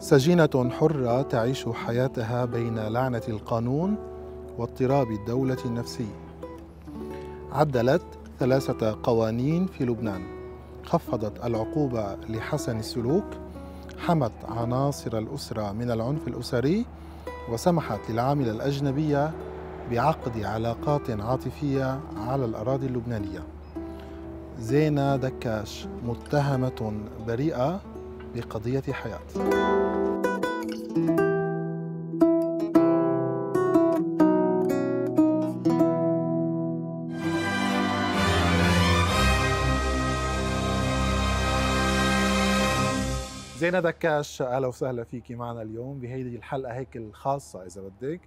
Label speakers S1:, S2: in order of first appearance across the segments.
S1: سجينة حرة تعيش حياتها بين لعنة القانون واضطراب الدولة النفسي. عدلت ثلاثة قوانين في لبنان، خفضت العقوبة لحسن السلوك، حمت عناصر الأسرة من العنف الأسري، وسمحت للعاملة الأجنبية بعقد علاقات عاطفية على الأراضي اللبنانية. زينة دكاش متهمة بريئة بقضية حياة زينة دكاش اهلا وسهلا فيكي معنا اليوم بهيدي الحلقه هيك الخاصه اذا بدك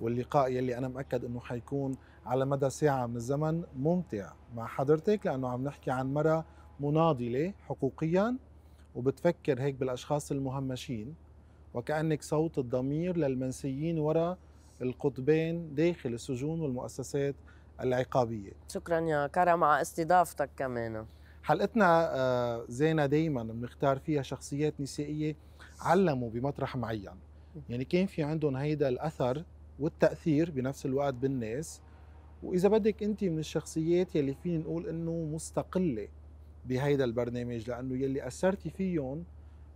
S1: واللقاء يلي انا مأكد انه حيكون على مدى ساعه من الزمن ممتع مع حضرتك لانه عم نحكي عن مرة مناضله حقوقيا وبتفكر هيك بالاشخاص المهمشين وكانك صوت الضمير للمنسيين وراء القطبين داخل السجون والمؤسسات العقابيه
S2: شكرا يا كرم على استضافتك كمان
S1: حلقتنا آه، زينة دايما بنختار فيها شخصيات نسائية علموا بمطرح معين يعني كان في عندهم هيدا الأثر والتاثير بنفس الوقت بالناس واذا بدك انت من الشخصيات يلي فيني نقول انه مستقله بهيدا البرنامج لانه يلي اثرتي فيهم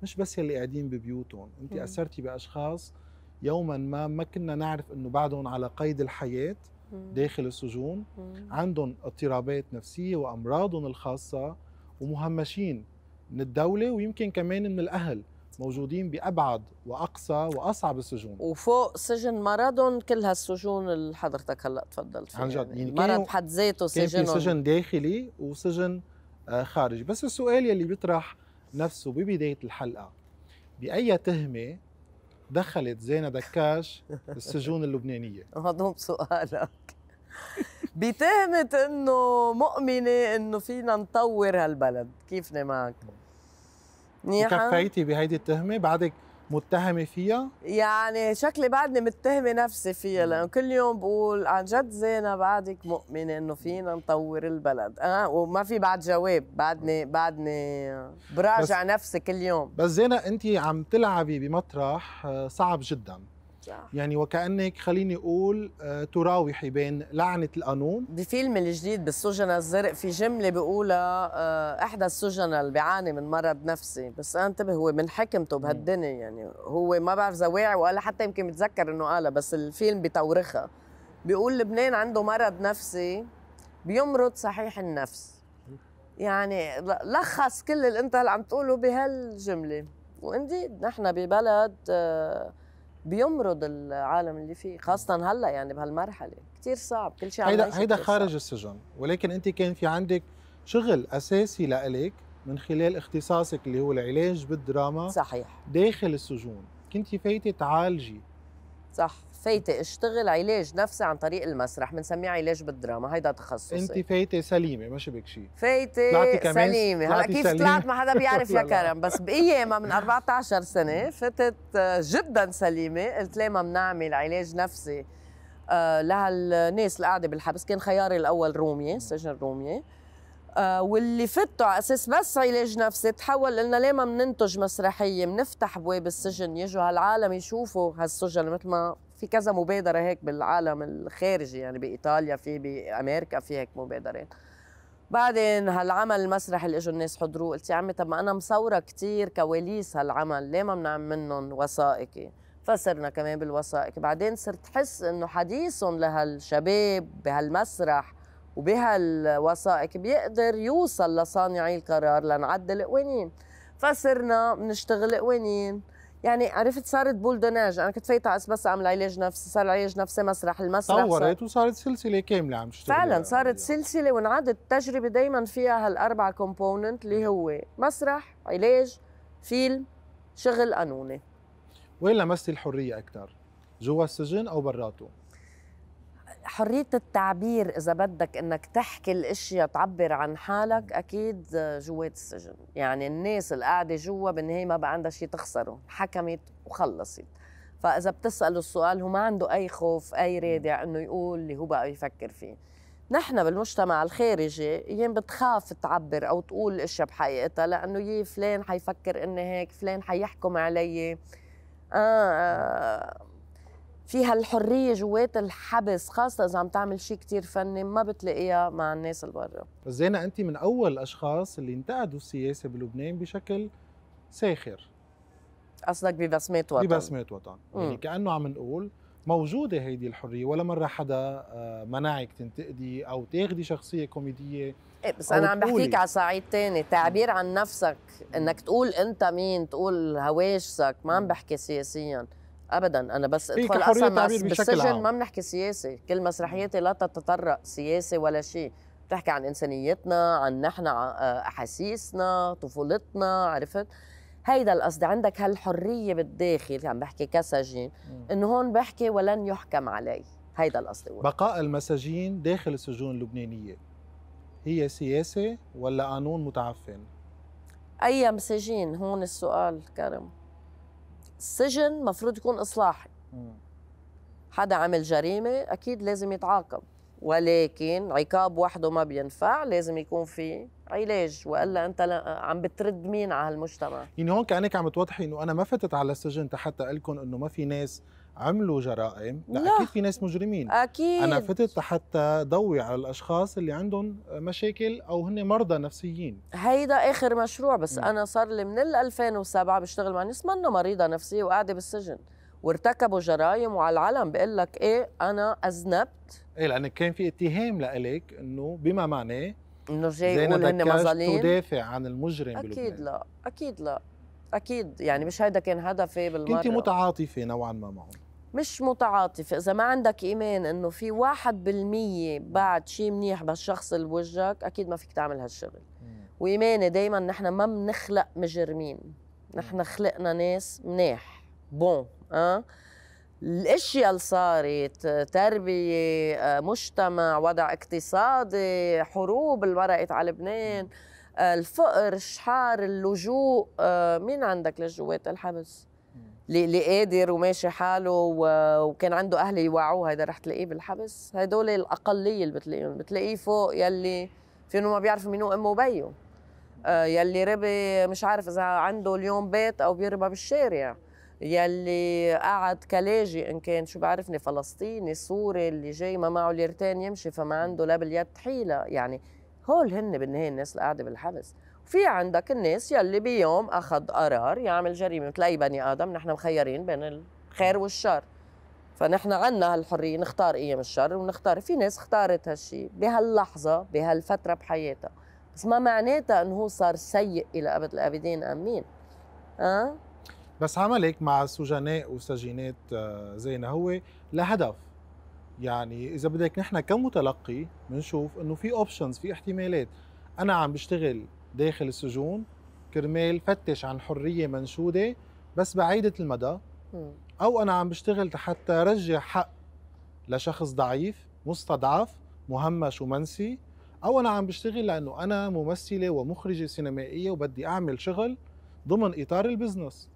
S1: مش بس يلي قاعدين ببيوتهم انت م. اثرتي باشخاص يوما ما ما كنا نعرف انه بعدهم على قيد الحياه داخل السجون عندهم اضطرابات نفسيه وامراضهم الخاصه ومهمشين من الدوله ويمكن كمان من الاهل موجودين بأبعد وأقصى وأصعب السجون
S2: وفوق سجن مرضهم كل هالسجون اللي حضرتك هلا تفضلت فيها
S1: عن جد يعني, يعني مرض بحد ذاته سجن كان في سجن داخلي وسجن آه، خارجي بس السؤال يلي بيطرح نفسه ببداية الحلقة بأي تهمة
S2: دخلت زينة دكاش السجون اللبنانية هضم سؤالك بتهمة انه مؤمنة انه فينا نطور هالبلد كيفني معك تكفيتي
S1: بهيدي التهمه بعدك متهمه فيها
S2: يعني شكلي بعدني متهمه نفسي فيها لانه كل يوم بقول عن جد زينه بعدك مؤمنه انه فينا نطور البلد اه وما في بعد جواب بعدني بعدني براجع نفسي كل يوم
S1: بس زينه انت عم تلعبي بمطرح آه، صعب جدا يعني وكانك خليني اقول آه، تراوحي بين لعنه
S2: القانون بفيلم الجديد بالسجن الزرق في جمله بقولها آه، احدى السجناء اللي بيعاني من مرض نفسي بس انتبه هو من حكمته بهالدنيا يعني هو ما بعرف اذا واعي ولا حتى يمكن متذكر انه قالها بس الفيلم بتورخها بيقول لبنان عنده مرض نفسي بيمرض صحيح النفس يعني لخص كل اللي انت عم تقوله بهالجمله وانديد نحن ببلد آه بيمرض العالم اللي فيه خاصه هلا يعني بهالمرحله كثير صعب كل شيء هيدا هيدا خارج
S1: صعب. السجن ولكن انت كان في عندك شغل اساسي لإلك من خلال اختصاصك اللي هو العلاج بالدراما صحيح داخل السجون كنت فايته تعالجي
S2: صح فايتة اشتغل علاج نفسي عن طريق المسرح بنسميه علاج بالدراما هيدا تخصصي انت
S1: فايتة سليمة ما شبك شيء فايتة سليمة هلا كيف طلعت ما حدا بيعرف يا كرم بس
S2: بأيامها من 14 سنة فتت جدا سليمة قلت ليه ما بنعمل علاج نفسي آه، لهالناس اللي قاعدة بالحبس كان خياري الأول رومية سجن رومية آه، واللي فتوا على اساس بس علاج نفسي تحول قلنا ليه ما بننتج مسرحيه بنفتح بواب السجن يجوا هالعالم يشوفوا هالسجن مثل ما في كذا مبادره هيك بالعالم الخارجي يعني بايطاليا في بامريكا في هيك مبادرات بعدين هالعمل المسرح اللي اجوا الناس حضروه قلت يا عمي طب ما انا مصوره كثير كواليس هالعمل ليه ما بنعمل منهم وثائقي فصرنا كمان بالوثائقي بعدين صرت حس انه حديثهم لهالشباب بهالمسرح وبهالوثائق بيقدر يوصل لصانعي القرار لنعدل قوانين فصرنا بنشتغل قوانين يعني عرفت صارت دوناج انا كنت فايته بس اعمل علاج نفسي صار علاج نفسي مسرح المسرح طورت
S1: وصارت سلسله كامله عم
S2: تشتغل فعلا صارت سلسله وانعادت التجربه دائما فيها هالاربع كومبوننت اللي هو مسرح علاج فيلم شغل قانوني وين لمستي الحريه اكثر جوا السجن او براته حرية التعبير إذا بدك إنك تحكي الأشياء تعبر عن حالك أكيد جوات السجن يعني الناس القاعدة جوا بالنهاية ما بقى عندها شيء تخسره حكمت وخلصت فإذا بتسأله السؤال هو ما عنده أي خوف أي رادع إنه يقول اللي هو بقى يفكر فيه نحن بالمجتمع الخارجي ايام بتخاف تعبر او تقول الاشياء بحقيقتها لانه يي فلان حيفكر اني هيك فلان حيحكم علي آه, آه فيها الحريه جوات الحبس خاصه اذا عم تعمل شيء كثير فني ما بتلاقيها مع الناس اللي برا
S1: زينه انت من اول الاشخاص اللي انتقدوا السياسه بلبنان بشكل ساخر
S2: قصدك ببسمات وطن ببسمات وطن يعني
S1: كانه عم نقول موجوده هيدي الحريه ولا مره حدا آه، منعك تنتقدي او تاخدي شخصيه كوميديه
S2: إيه بس انا عم بحكيك على صعيد تاني تعبير عن نفسك انك تقول انت مين تقول هواجسك ما عم بحكي سياسيا ابدا انا بس ادخل احسن مع بالسجن عام. ما بنحكي سياسه كل مسرحياتي لا تتطرق سياسه ولا شيء بتحكي عن انسانيتنا عن نحن آه، احاسيسنا طفولتنا عرفت هيدا القصد عندك هالحريه بالداخل عم بحكي كسجين انه هون بحكي ولن يحكم علي هيدا القصد
S1: بقاء المساجين داخل السجون اللبنانيه هي سياسه ولا قانون متعفن
S2: اي مساجين هون السؤال كرم السجن مفروض يكون إصلاحي حدا عمل جريمة أكيد لازم يتعاقب ولكن عقاب وحده ما بينفع لازم يكون في علاج والا انت عم بترد مين على هالمجتمع
S1: يعني هون كانك عم توضحي انه انا ما فتت على السجن حتى لكم انه ما في ناس عملوا جرائم لا, لا اكيد في ناس مجرمين
S2: اكيد انا
S1: فتت حتى ضوي على الاشخاص اللي عندهم مشاكل او هن مرضى نفسيين
S2: هيدا اخر مشروع بس م. انا صار لي من 2007 بشتغل مع ناس منه مريضه نفسيه وقاعده بالسجن وارتكبوا جرائم وعلى العلم بقول لك ايه انا اذنبت
S1: ايه لانك كان في اتهام لإلك انه بما معناه انه جاي يقول هن مظالم تدافع عن المجرم اكيد بلبنان.
S2: لا اكيد لا اكيد يعني مش هيدا كان هدفي بالمره كنت
S1: متعاطفه نوعا ما معهم
S2: مش متعاطفة إذا ما عندك إيمان إنه في واحد بالمية بعد شيء منيح بالشخص اللي بوجهك أكيد ما فيك تعمل هالشغل وإيماني دايما نحن ما بنخلق مجرمين نحن خلقنا ناس مناح بون أه؟ الاشياء اللي صارت تربيه آه، مجتمع وضع اقتصادي حروب اللي مرقت على لبنان آه، الفقر الشحار اللجوء آه، مين عندك لجوات الحبس اللي قادر وماشي حاله وكان عنده اهل يوعوه هيدا رح تلاقيه بالحبس هدول الاقليه اللي بتلاقيهم بتلاقيه فوق يلي فينه ما بيعرف مين هو امه وبيه آه، يلي ربي مش عارف اذا عنده اليوم بيت او بيربى بالشارع يلي قعد كلاجي ان كان شو بعرفني فلسطيني سوري اللي جاي ما معه ليرتين يمشي فما عنده لا باليد حيله يعني هول هن بالنهايه الناس اللي قاعده بالحبس في عندك الناس يلي بيوم اخذ قرار يعمل جريمه مثل اي بني ادم نحن مخيرين بين الخير والشر فنحن عنا هالحريه نختار ايام الشر ونختار في ناس اختارت هالشيء بهاللحظه بهالفتره بحياتها بس ما معناتها انه هو صار سيء الى ابد الابدين امين أه؟
S1: بس عملك مع سجناء وسجينات آه، زينا هو لهدف يعني اذا بدك نحن كمتلقي بنشوف انه في اوبشنز في احتمالات انا عم بشتغل داخل السجون كرمال فتش عن حريه منشوده بس بعيده المدى او انا عم بشتغل حتى رجع حق لشخص ضعيف مستضعف مهمش ومنسي او انا عم بشتغل لانه انا ممثله ومخرجه سينمائيه وبدي اعمل شغل ضمن اطار البزنس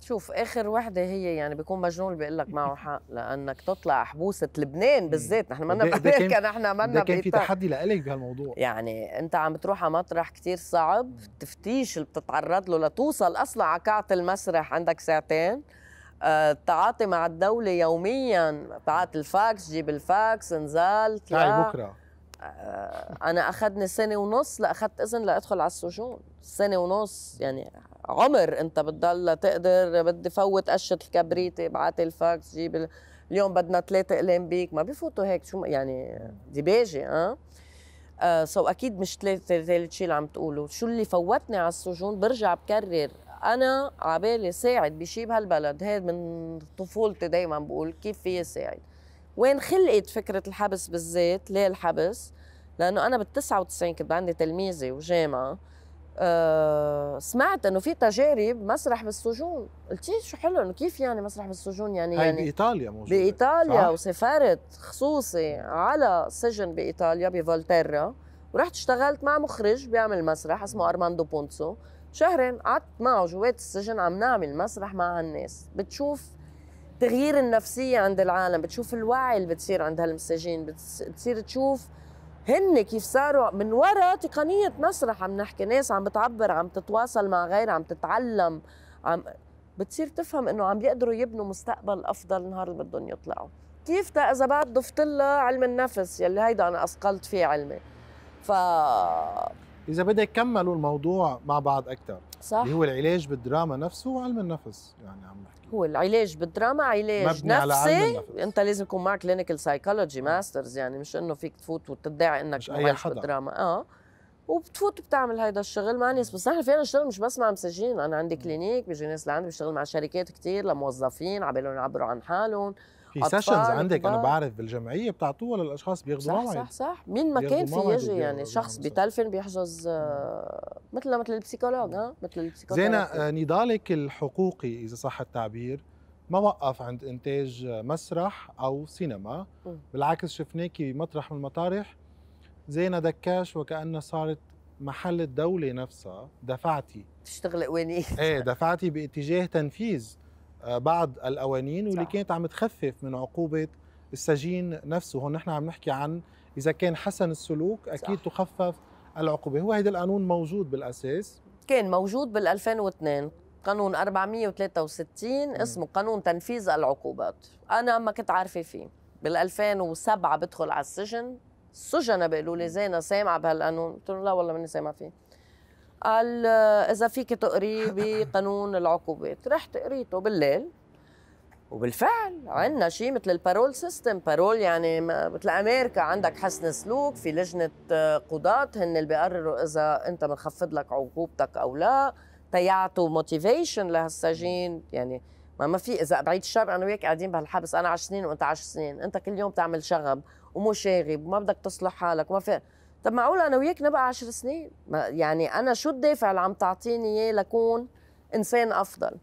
S2: شوف اخر وحده هي يعني بيكون مجنون بيقول لك معه حق لانك تطلع حبوسه لبنان بالذات نحن منا بامريكا نحن منا ده كان في تحدي لك بهالموضوع يعني انت عم تروح على مطرح كثير صعب التفتيش اللي بتتعرض له لتوصل اصلا على كعة المسرح عندك ساعتين التعاطي آه، مع الدولة يوميا بعت الفاكس جيب الفاكس انزال طلع بكرة آه، أنا أخذني سنة ونص لأخذت إذن لأدخل على السجون سنة ونص يعني عمر انت بتضل تقدر بدي فوت قشه الكبريت ابعت الفاكس جيب اليوم بدنا ثلاثه اقلام بيك ما بفوتوا هيك شو يعني ديباجي اه سو آه، اكيد مش ثلاثة ثالث شيء اللي عم تقوله شو اللي فوتني على السجون برجع بكرر انا عبالي ساعد بشيء بهالبلد هاد من طفولتي دائما بقول كيف في ساعد وين خلقت فكره الحبس بالذات ليه الحبس لانه انا بال 99 كنت عندي تلميذه وجامعه أه سمعت انه في تجارب مسرح بالسجون قلت شو حلو انه كيف يعني مسرح بالسجون يعني هاي يعني بايطاليا موجوده بايطاليا صح؟ وسافرت خصوصي على سجن بايطاليا بفولتيرا ورحت اشتغلت مع مخرج بيعمل مسرح اسمه ارماندو بونسو شهرين قعدت معه جوات السجن عم نعمل مسرح مع هالناس بتشوف تغيير النفسية عند العالم بتشوف الوعي اللي بتصير عند هالمساجين بتصير تشوف هن كيف صاروا من وراء تقنية مسرح عم نحكي ناس عم بتعبر عم تتواصل مع غيرها عم تتعلم عم بتصير تفهم انه عم بيقدروا يبنوا مستقبل افضل نهار اللي بدهم يطلعوا كيف تا اذا بعد ضفت لها علم النفس يلي هيدا انا اثقلت فيه علمي ف
S1: اذا بدك كملوا الموضوع مع بعض اكثر صح اللي هو العلاج بالدراما نفسه وعلم النفس يعني عم
S2: نحكي هو العلاج بالدراما علاج مبني نفسي على علم النفس. انت لازم يكون معك كلينيكال سايكولوجي ماسترز يعني مش انه فيك تفوت وتدعي انك أي بالدراما اه وبتفوت بتعمل هيدا الشغل مع ناس بس نحن فينا نشتغل مش بس مع مساجين انا عندي كلينيك بيجي ناس لعندي بشتغل مع شركات كثير لموظفين على بالهم يعبروا عن حالهم في سيشنز عندك انا
S1: بعرف بالجمعيه بتعطوها للاشخاص بياخذوا صح, صح صح صح مين ما كان في يجي يعني شخص
S2: بتلفن بيحجز آه، مثل مثل البسيكولوج ها مثل البسيكولوج زينة آه،
S1: نضالك الحقوقي اذا صح التعبير ما وقف عند انتاج مسرح او سينما م. بالعكس شفناكي بمطرح من المطارح زينة دكاش وكأنها صارت محل الدولة نفسها دفعتي تشتغلي قوانين ايه دفعتي باتجاه تنفيذ آه، بعض القوانين واللي كانت عم تخفف من عقوبه السجين نفسه هون نحن عم نحكي عن اذا كان حسن السلوك اكيد صح. تخفف العقوبه هو هذا القانون موجود بالاساس
S2: كان موجود بال2002 قانون 463 م. اسمه قانون تنفيذ العقوبات انا ما كنت عارفه فيه بال2007 بدخل على السجن السجناء بيقولوا لي زينه سامعه بهالقانون قلت لهم لا والله ماني سامعه فيه قال اذا فيك تقري بقانون العقوبات رحت قريته بالليل وبالفعل عندنا شيء مثل البارول سيستم بارول يعني مثل امريكا عندك حسن سلوك في لجنه آه، قضاة هن اللي بيقرروا اذا انت بنخفض لك عقوبتك او لا تيعطوا موتيفيشن لهالسجين يعني ما ما في اذا بعيد الشر انا وياك قاعدين بهالحبس انا 10 سنين وانت 10 سنين انت كل يوم بتعمل شغب ومشاغب وما بدك تصلح حالك وما في طب معقول انا وياك نبقى 10 سنين يعني انا شو الدافع اللي عم تعطيني اياه لكون انسان افضل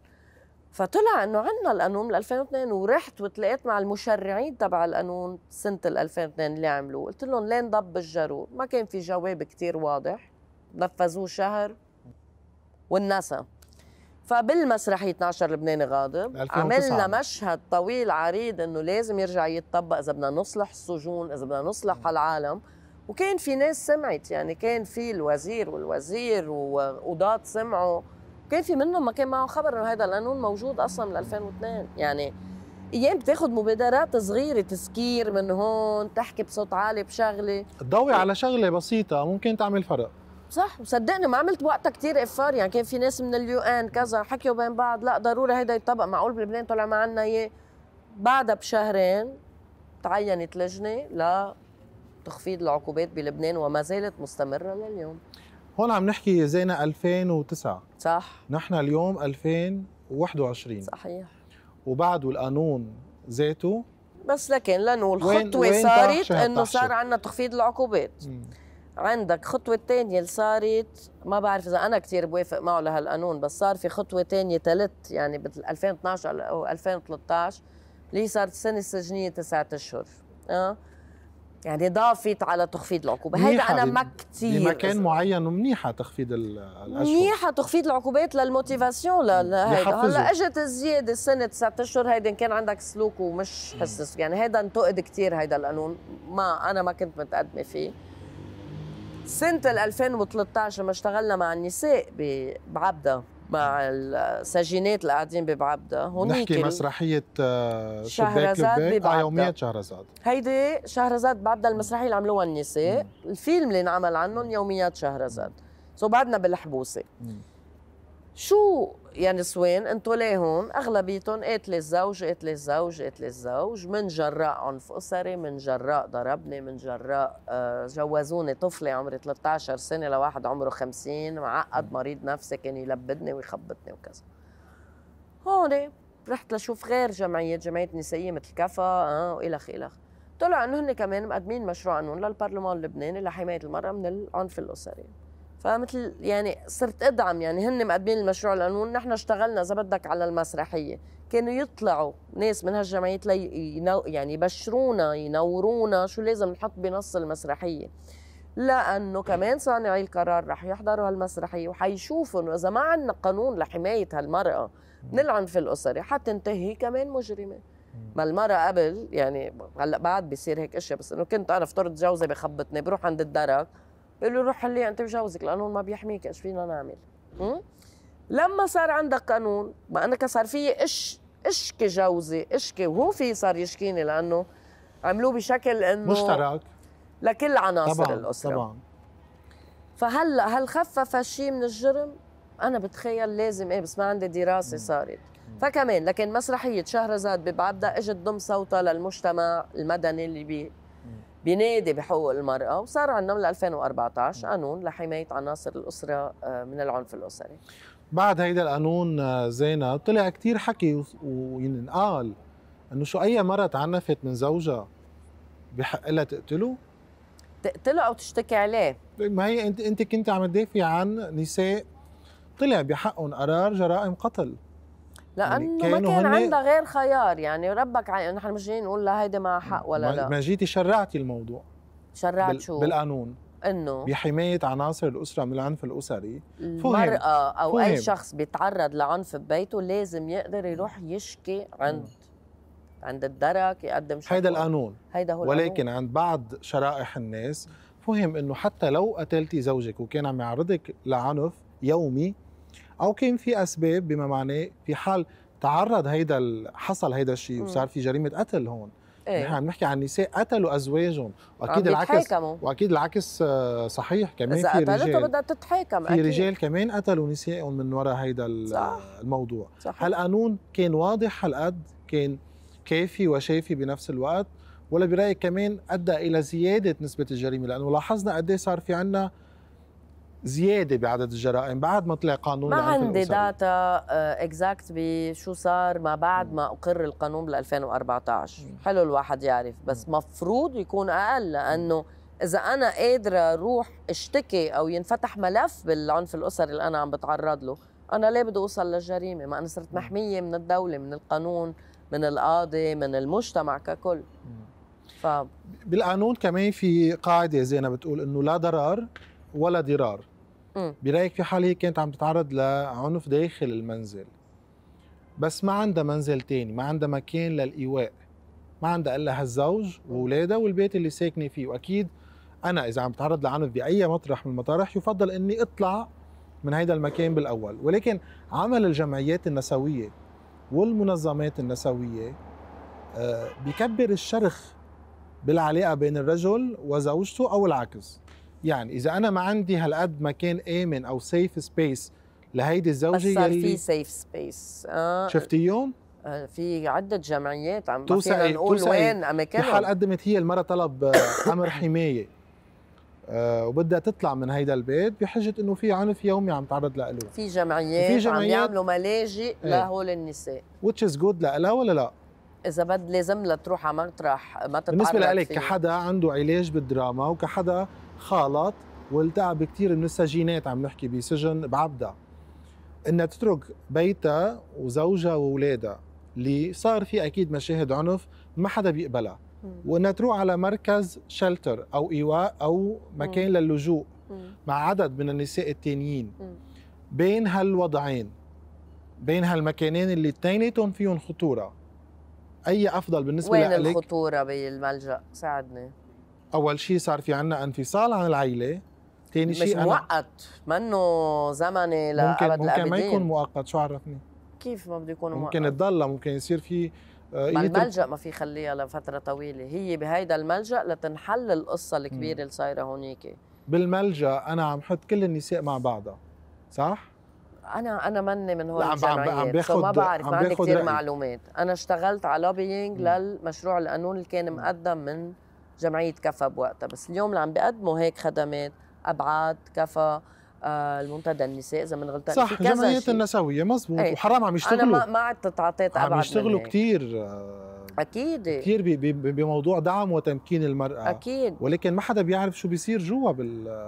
S2: فطلع انه عندنا القانون 2002 ورحت وتلاقيت مع المشرعين تبع القانون سنه 2002 اللي عملوه قلت لهم ليه نضب الجرور ما كان في جواب كتير واضح نفذوه شهر والنسى فبالمسرحية 12 لبناني غاضب 2009. عملنا مشهد طويل عريض انه لازم يرجع يتطبق اذا بدنا نصلح السجون اذا بدنا نصلح العالم وكان في ناس سمعت يعني كان في الوزير والوزير وقضاة سمعوا كان في منهم ما كان معه خبر انه هذا القانون موجود اصلا من 2002 يعني ايام بتاخذ مبادرات صغيره تسكير من هون تحكي بصوت عالي بشغله
S1: تضوي على شغله بسيطه ممكن تعمل فرق
S2: صح وصدقني ما عملت وقتها كثير افار يعني كان في ناس من اليو ان كذا حكيوا بين بعض لا ضروري هيدا يطبق معقول بلبنان طلع ما عندنا اياه بعدها بشهرين تعينت لجنه لا تخفيض العقوبات بلبنان وما زالت مستمرة لليوم
S1: هون عم نحكي زينا 2009 صح نحن اليوم 2021 صحيح وبعد القانون ذاته
S2: بس لكن خطوة وين صارت انه صار عندنا تخفيض العقوبات م. عندك خطوة تانية اللي صارت ما بعرف إذا أنا كتير بوافق معه لهالقانون بس صار في خطوة تانية تلت يعني بال 2012 أو 2013 اللي صارت السنة السجنية تسعة أشهر أه؟ يعني ضافت على تخفيض العقوبة هيدا أنا ما كتير بمكان
S1: معين منيحة تخفيض الأشهر
S2: منيحة تخفيض العقوبات للموتيفاسيون لهيدا هلا اجت الزيادة سنة تسعة أشهر هيدا إن كان عندك سلوك ومش حسس يعني هيدا انتقد كتير هيدا القانون ما أنا ما كنت متقدمة فيه سنة 2013 لما اشتغلنا مع النساء بعبدا مع السجينات اللي قاعدين ببعبدا هونيك نحكي مسرحيه
S1: آه، شهرزاد ببعبدا يومية شهرزاد
S2: هيدي شهرزاد ببعبدا المسرحيه اللي عملوها النساء مم. الفيلم اللي انعمل عنهم يوميات شهرزاد سو بعدنا بالحبوسه شو يا يعني نسوان ليه هون اغلبيتهم قاتل الزوج قاتل الزوج قاتل الزوج من جراء عنف اسري من جراء ضربني من جراء آه، جوزوني طفله عمري 13 سنه لواحد عمره 50 معقد مريض نفسي كان يلبدني ويخبطني وكذا هون رحت لشوف غير جمعيات جمعيه نسائيه مثل كفا اه والخ الخ طلع انه هن كمان مقدمين مشروع قانون للبرلمان اللبناني لحمايه المراه من العنف الاسري فمثل يعني صرت ادعم يعني هن مقدمين المشروع لانه نحن اشتغلنا اذا بدك على المسرحيه كانوا يطلعوا ناس من هالجمعيات لي يعني يبشرونا ينورونا شو لازم نحط بنص المسرحيه لانه كمان صانعي القرار رح يحضروا هالمسرحيه وحيشوفوا انه اذا ما عندنا قانون لحمايه هالمراه من العنف الاسري حتنتهي كمان مجرمه ما المرأة قبل يعني هلا بعد بيصير هيك اشياء بس انه كنت انا فطرت جوزي بخبطني بروح عند الدرك بقول له روح حلي انت وجوزك القانون ما بيحميك ايش فينا نعمل امم لما صار عندك قانون ما انا صار في اش اشكي جوزي اشكي وهو في صار يشكيني لانه عملوه بشكل انه مشترك لكل عناصر طبعاً الاسره طبعا فهلا هل خفف شيء من الجرم؟ انا بتخيل لازم ايه بس ما عندي دراسه صارت فكمان لكن مسرحيه شهرزاد ببعبدا اجت ضم صوتها للمجتمع المدني اللي بنادي بحقوق المرأة وصار عندنا من 2014 قانون لحماية عناصر الأسرة آه، من العنف الأسري
S1: بعد هيدا القانون آه، زينة طلع كتير حكي وينقال انه شو اي مره تعنفت من زوجها بحق لها تقتله؟
S2: تقتله او تشتكي عليه
S1: ما هي انت انت كنت عم تدافعي عن نساء طلع بحقهم قرار جرائم قتل
S2: يعني لانه يعني ما كان عندها غير خيار يعني ربك عي... نحن مش جايين نقول لها هيدا ما حق ولا لا ما
S1: جيتي شرعتي الموضوع
S2: شرعت بال... شو بالقانون انه
S1: بحمايه عناصر الاسره من العنف الاسري
S2: المراه او فهم. اي شخص بيتعرض لعنف ببيته لازم يقدر يروح يشكي عند م. عند الدرك يقدم شكوى هيدا القانون هيدا هو ولكن القانون.
S1: عند بعض شرائح الناس فهم انه حتى لو قتلتي زوجك وكان عم يعرضك لعنف يومي او كان في اسباب بما معناه في حال تعرض هيدا حصل هيدا الشيء وصار في جريمه قتل هون إيه. نحن عم نحكي عن نساء قتلوا ازواجهم واكيد العكس واكيد العكس آه، صحيح كمان في رجال اذا بدها
S2: تتحاكم في رجال
S1: كمان قتلوا نسائهم من وراء هيدا صح. الموضوع صح. هالقانون كان واضح هالقد كان كافي وشافي بنفس الوقت ولا برايك كمان ادى الى زياده نسبه الجريمه لانه لاحظنا قد إيه صار في عندنا زياده بعدد الجرائم بعد ما طلع قانون ما عندي
S2: داتا اكزاكت آه، بشو صار ما بعد ما اقر القانون بال 2014 حلو الواحد يعرف بس مفروض يكون اقل لانه اذا انا قادره اروح اشتكي او ينفتح ملف بالعنف الاسري اللي انا عم بتعرض له انا ليه بدي اوصل للجريمه ما انا صرت محميه من الدوله من القانون من القاضي من المجتمع ككل
S1: ف... بالقانون كمان في قاعده زينا بتقول انه لا ضرر ولا ضرار برايك في حال هي كانت عم تتعرض لعنف داخل المنزل بس ما عندها منزل تاني ما عندها مكان للايواء ما عندها الا هالزوج واولادها والبيت اللي ساكنه فيه واكيد انا اذا عم بتعرض لعنف باي مطرح من المطارح يفضل اني اطلع من هذا المكان بالاول ولكن عمل الجمعيات النسويه والمنظمات النسويه آه، بكبر الشرخ بالعلاقه بين الرجل وزوجته او العكس يعني اذا انا ما عندي هالقد مكان امن او سيف سبيس لهيدي الزوجه بس صار في سيف
S2: سبيس اه
S1: شفتيهم؟
S2: آه، في عدة جمعيات عم توسعي نقول وين أماكنها في حال
S1: قدمت هي المرأة طلب آه، أمر حماية أه وبدها تطلع من هيدا البيت بحجة إنه في عنف يومي عم تعرض له
S2: في جمعيات, في جمعيات عم يعملوا ملاجئ ايه. لهول النساء
S1: which is good لها ولا لا؟
S2: اذا بد لازم لا تروح على مطرح ما بالنسبه لك كحدا
S1: عنده علاج بالدراما وكحدا خالط والتقى بكثير من السجينات عم نحكي بسجن بعبدا انها تترك بيتها وزوجها واولادها اللي صار في اكيد مشاهد عنف ما حدا بيقبلها وانها تروح على مركز شلتر او ايواء او مكان مم. للجوء مم. مع عدد من النساء التانيين بين هالوضعين بين هالمكانين اللي اثنيناتهم فيهم خطوره اي افضل بالنسبه وين لك وين
S2: الخطوره بالملجا ساعدني
S1: اول شيء صار في عنا انفصال عن العيله ثاني شيء مش
S2: مؤقت منه زمني لابد ممكن ممكن ما يكون
S1: مؤقت شو عرفني
S2: كيف ما بده يكون مؤقت ممكن
S1: تضل ممكن يصير في آه، ما الملجا
S2: ما في خليها لفتره طويله هي بهيدا الملجا لتنحل القصه الكبيره اللي صايره هونيك
S1: بالملجا انا عم حط كل النساء مع بعضها صح
S2: انا انا مني من هول الجمعيات ما بعرف ما عندي كثير معلومات انا اشتغلت على لوبينج للمشروع القانون اللي كان مقدم من جمعيه كفا بوقتها بس اليوم اللي عم بيقدموا هيك خدمات ابعاد كفا آه المنتدى النساء اذا من غلطان صح جمعيات
S1: النسويه مزبوط ايه. وحرام عم يشتغلوا انا ما,
S2: ما عدت تعطيت ابعد عم يشتغلوا
S1: كثير آه،
S2: اكيد كثير
S1: بموضوع دعم وتمكين المراه اكيد ولكن ما حدا بيعرف شو بيصير جوا بال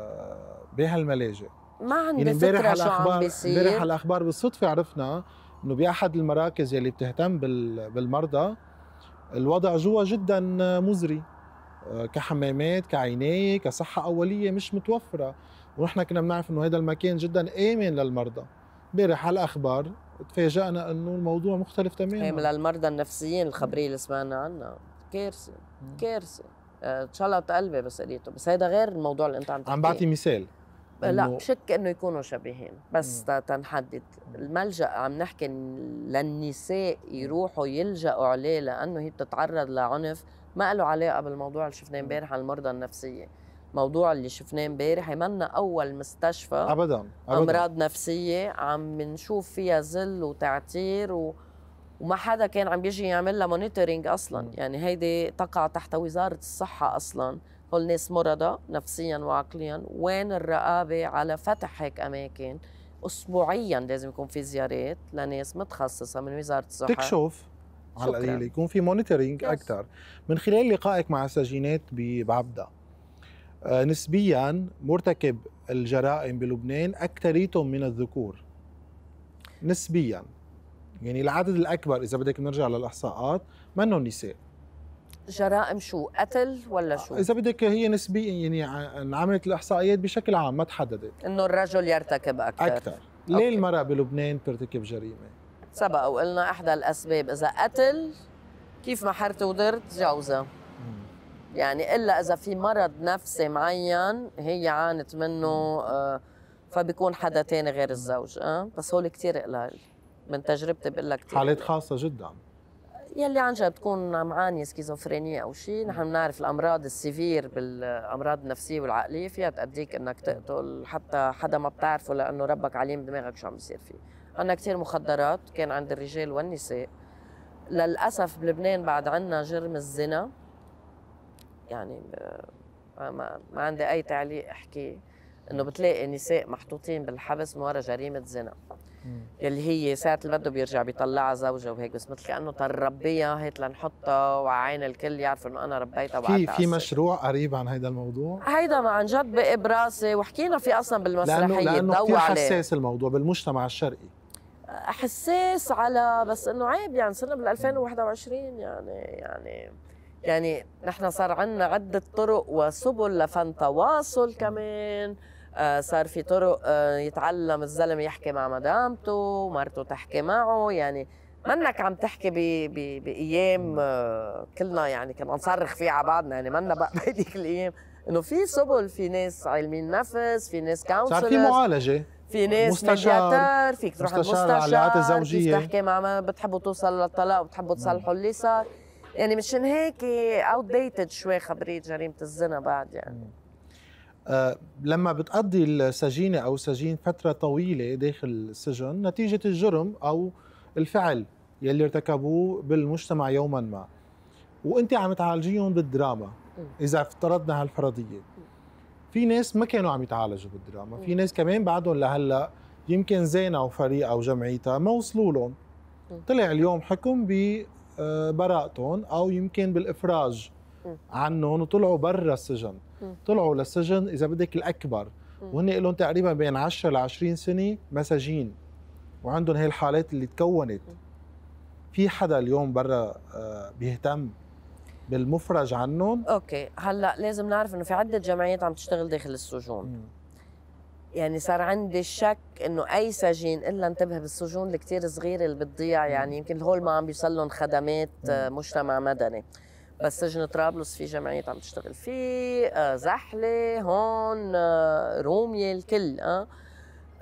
S1: بهالملاجئ
S2: ما عندي يعني فكره شو عم بيصير امبارح على
S1: الاخبار بالصدفه عرفنا انه باحد المراكز يلي بتهتم بالمرضى الوضع جوا جدا مزري آه، كحمامات كعنايه كصحه اوليه مش متوفره ونحن كنا بنعرف انه هذا المكان جدا امن للمرضى امبارح على الاخبار تفاجئنا انه الموضوع مختلف تماما آمن
S2: للمرضى النفسيين الخبريه اللي سمعنا عنها كارثه كارثه آه، الله قلبي بس قريته بس هيدا غير الموضوع اللي انت عم تحكيه عم بعطي مثال
S1: لا بشك
S2: انه يكونوا شبيهين بس مم. إيه. تنحدد إيه. الملجا عم نحكي للنساء إيه. يروحوا يلجأوا عليه لانه هي بتتعرض لعنف ما له علاقه بالموضوع اللي شفناه امبارح عن المرضى النفسيه موضوع اللي شفناه امبارح يمنا اول مستشفى ابدا ابدا امراض نفسيه عم نشوف فيها ذل وتعتير و... وما حدا كان عم بيجي يعمل لها مونيتورينج اصلا مم. يعني هيدي تقع تحت وزاره الصحه اصلا هول ناس مرضى نفسيا وعقليا وين الرقابة على فتح هيك أماكن أسبوعيا لازم يكون في زيارات لناس متخصصة من وزارة الصحة تكشف على القليل
S1: يكون في مونيتورينج أكثر من خلال لقائك مع السجينات بعبدة آه، نسبيا مرتكب الجرائم بلبنان أكثريتهم من الذكور نسبيا يعني العدد الأكبر إذا بدك نرجع للإحصاءات منهم نساء
S2: جرائم شو قتل ولا شو
S1: اذا بدك هي نسبيا يعني انعملت الاحصائيات بشكل عام ما تحددت
S2: انه الرجل يرتكب اكثر اكثر
S1: ليه المراه بلبنان بترتكب جريمه
S2: سبق وقلنا احدى الاسباب اذا قتل كيف ما حرت ودرت جوزها يعني الا اذا في مرض نفسي معين هي عانت منه آه، فبيكون حدا تاني غير الزوج أه؟ بس هول كثير قلال من تجربتي بقول لك حالات
S1: خاصه جدا
S2: يلي عن جد بتكون معانية سكيزوفرينيا أو شيء نحن بنعرف الأمراض السيفير بالأمراض النفسية والعقلية فيها تأديك إنك تقتل حتى حدا ما بتعرفه لأنه ربك عليم دماغك شو عم بيصير فيه عندنا كثير مخدرات كان عند الرجال والنساء للأسف بلبنان بعد عنا جرم الزنا يعني ما, ما عندي أي تعليق أحكيه إنه بتلاقي نساء محطوطين بالحبس من جريمة زنا يلي هي ساعة اللي بده بيرجع بيطلعها زوجها وهيك بس مثل كأنه تربيها هيك لنحطها وعين الكل يعرف إنه أنا ربيتها في في
S1: مشروع قريب عن هذا الموضوع؟
S2: هيدا ما عن جد بقي براسي وحكينا فيه أصلا بالمسرحية لأنه, لأنه كثير حساس
S1: الموضوع بالمجتمع الشرقي
S2: حساس على بس إنه عيب يعني صرنا بال 2021 يعني يعني يعني نحن صار عندنا عدة طرق وسبل لفن تواصل كمان آه، صار في طرق آه، يتعلم الزلمه يحكي مع مدامته مرته تحكي معه يعني منك عم تحكي بايام آه، كلنا يعني كنا نصرخ فيه على بعضنا يعني منا بقى بهذيك الايام انه في سبل في ناس عالمين نفس في ناس كونسلر صار في معالجه في ناس مستشار فيك تروح مستشار العلاقات الزوجيه تحكي مع بتحبوا توصل للطلاق وبتحبوا تصلحوا اللي صار يعني مشان هيك اوت ديتد شوي خبريه جريمه الزنا بعد يعني
S1: آه، لما بتقضي السجينة أو سجين فترة طويلة داخل السجن نتيجة الجرم أو الفعل يلي ارتكبوه بالمجتمع يوما ما وانت عم تعالجيهم بالدراما اذا افترضنا هالفرضيه في ناس ما كانوا عم يتعالجوا بالدراما في ناس كمان بعدهم لهلا يمكن زينة او فريقها او جمعيتها ما وصلوا لهم طلع اليوم حكم ببراءتهم آه، او يمكن بالافراج عنهم وطلعوا برا السجن طلعوا للسجن اذا بدك الاكبر وهن لهم تقريبا بين 10 ل 20 سنه مساجين وعندهم هي الحالات اللي تكونت في حدا اليوم برا آه، بيهتم بالمفرج عنهم
S2: اوكي هلا لازم نعرف انه في عده جمعيات عم تشتغل داخل السجون يعني صار عندي الشك انه اي سجين الا انتبه بالسجون الكتير صغيره اللي بتضيع يعني يمكن الهول ما عم بيوصل لهم خدمات آه، مجتمع مدني بس سجن طرابلس في جمعية عم تشتغل فيه آه، زحلة هون آه، رومية الكل آه.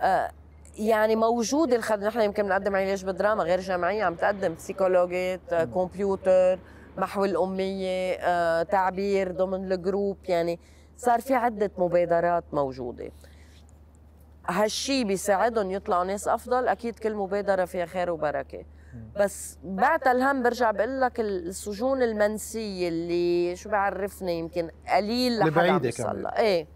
S2: آه، يعني موجود الخدمة نحن يمكن بنقدم علاج بالدراما غير جمعية عم تقدم سيكولوجيت كمبيوتر محو الأمية تعبير ضمن الجروب يعني صار في عدة مبادرات موجودة هالشي بيساعدهم يطلعوا ناس أفضل أكيد كل مبادرة فيها خير وبركة بس بعت الهم برجع بقول لك السجون المنسيه اللي شو بعرفني يمكن قليل لحدا بعيدة كمان ايه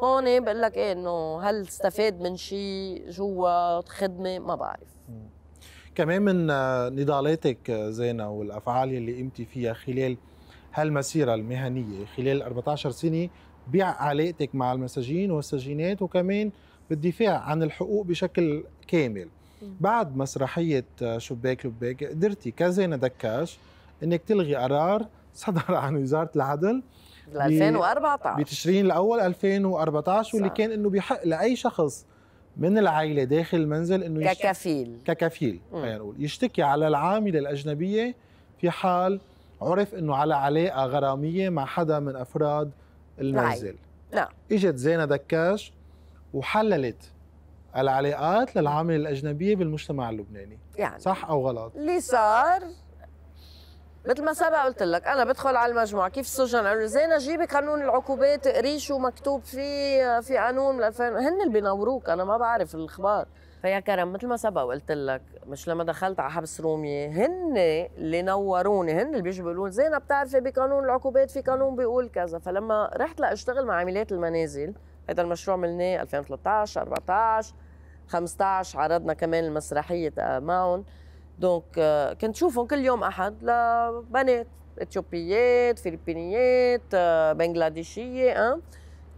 S2: هون إيه بقول لك ايه انه هل استفاد من شيء جوا خدمه ما بعرف
S1: كمان من آه، نضالاتك آه، زينه والافعال اللي قمتي فيها خلال هالمسيره المهنيه خلال 14 سنه بعلاقتك مع المساجين والسجينات وكمان بالدفاع عن الحقوق بشكل كامل إيه. بعد مسرحيه آه، شباك لباك قدرتي كزينه دكاش انك تلغي قرار صدر عن وزاره العدل 2014 بتشرين الاول 2014 واللي كان انه بحق لاي شخص من العائله داخل المنزل انه
S2: ككفيل
S1: ككفيل خلينا نقول يشتكي على العامله الاجنبيه في حال عرف انه على علاقه غراميه مع حدا من افراد المنزل نعم اجت زينه دكاش وحللت العلاقات للعامل الأجنبية بالمجتمع اللبناني يعني صح أو غلط؟
S2: اللي صار مثل ما سبق قلت لك انا بدخل على المجموعه كيف السجن قالوا زين جيبي قانون العقوبات اقري شو مكتوب فيه في قانون هن اللي بينوروك انا ما بعرف الاخبار فيا كرم مثل ما سبق وقلت لك مش لما دخلت على حبس رومية هن اللي نوروني هن اللي بيجوا بيقولوا زينب بتعرفي بقانون العقوبات في قانون بيقول كذا فلما رحت لاشتغل مع عاملات المنازل هذا المشروع عملناه 2013 14 15 عرضنا كمان المسرحيه آه، معهم دونك آه، كنت شوفهم كل يوم احد لبنات اثيوبيات فلبينيات آه، بنغلاديشيه أه؟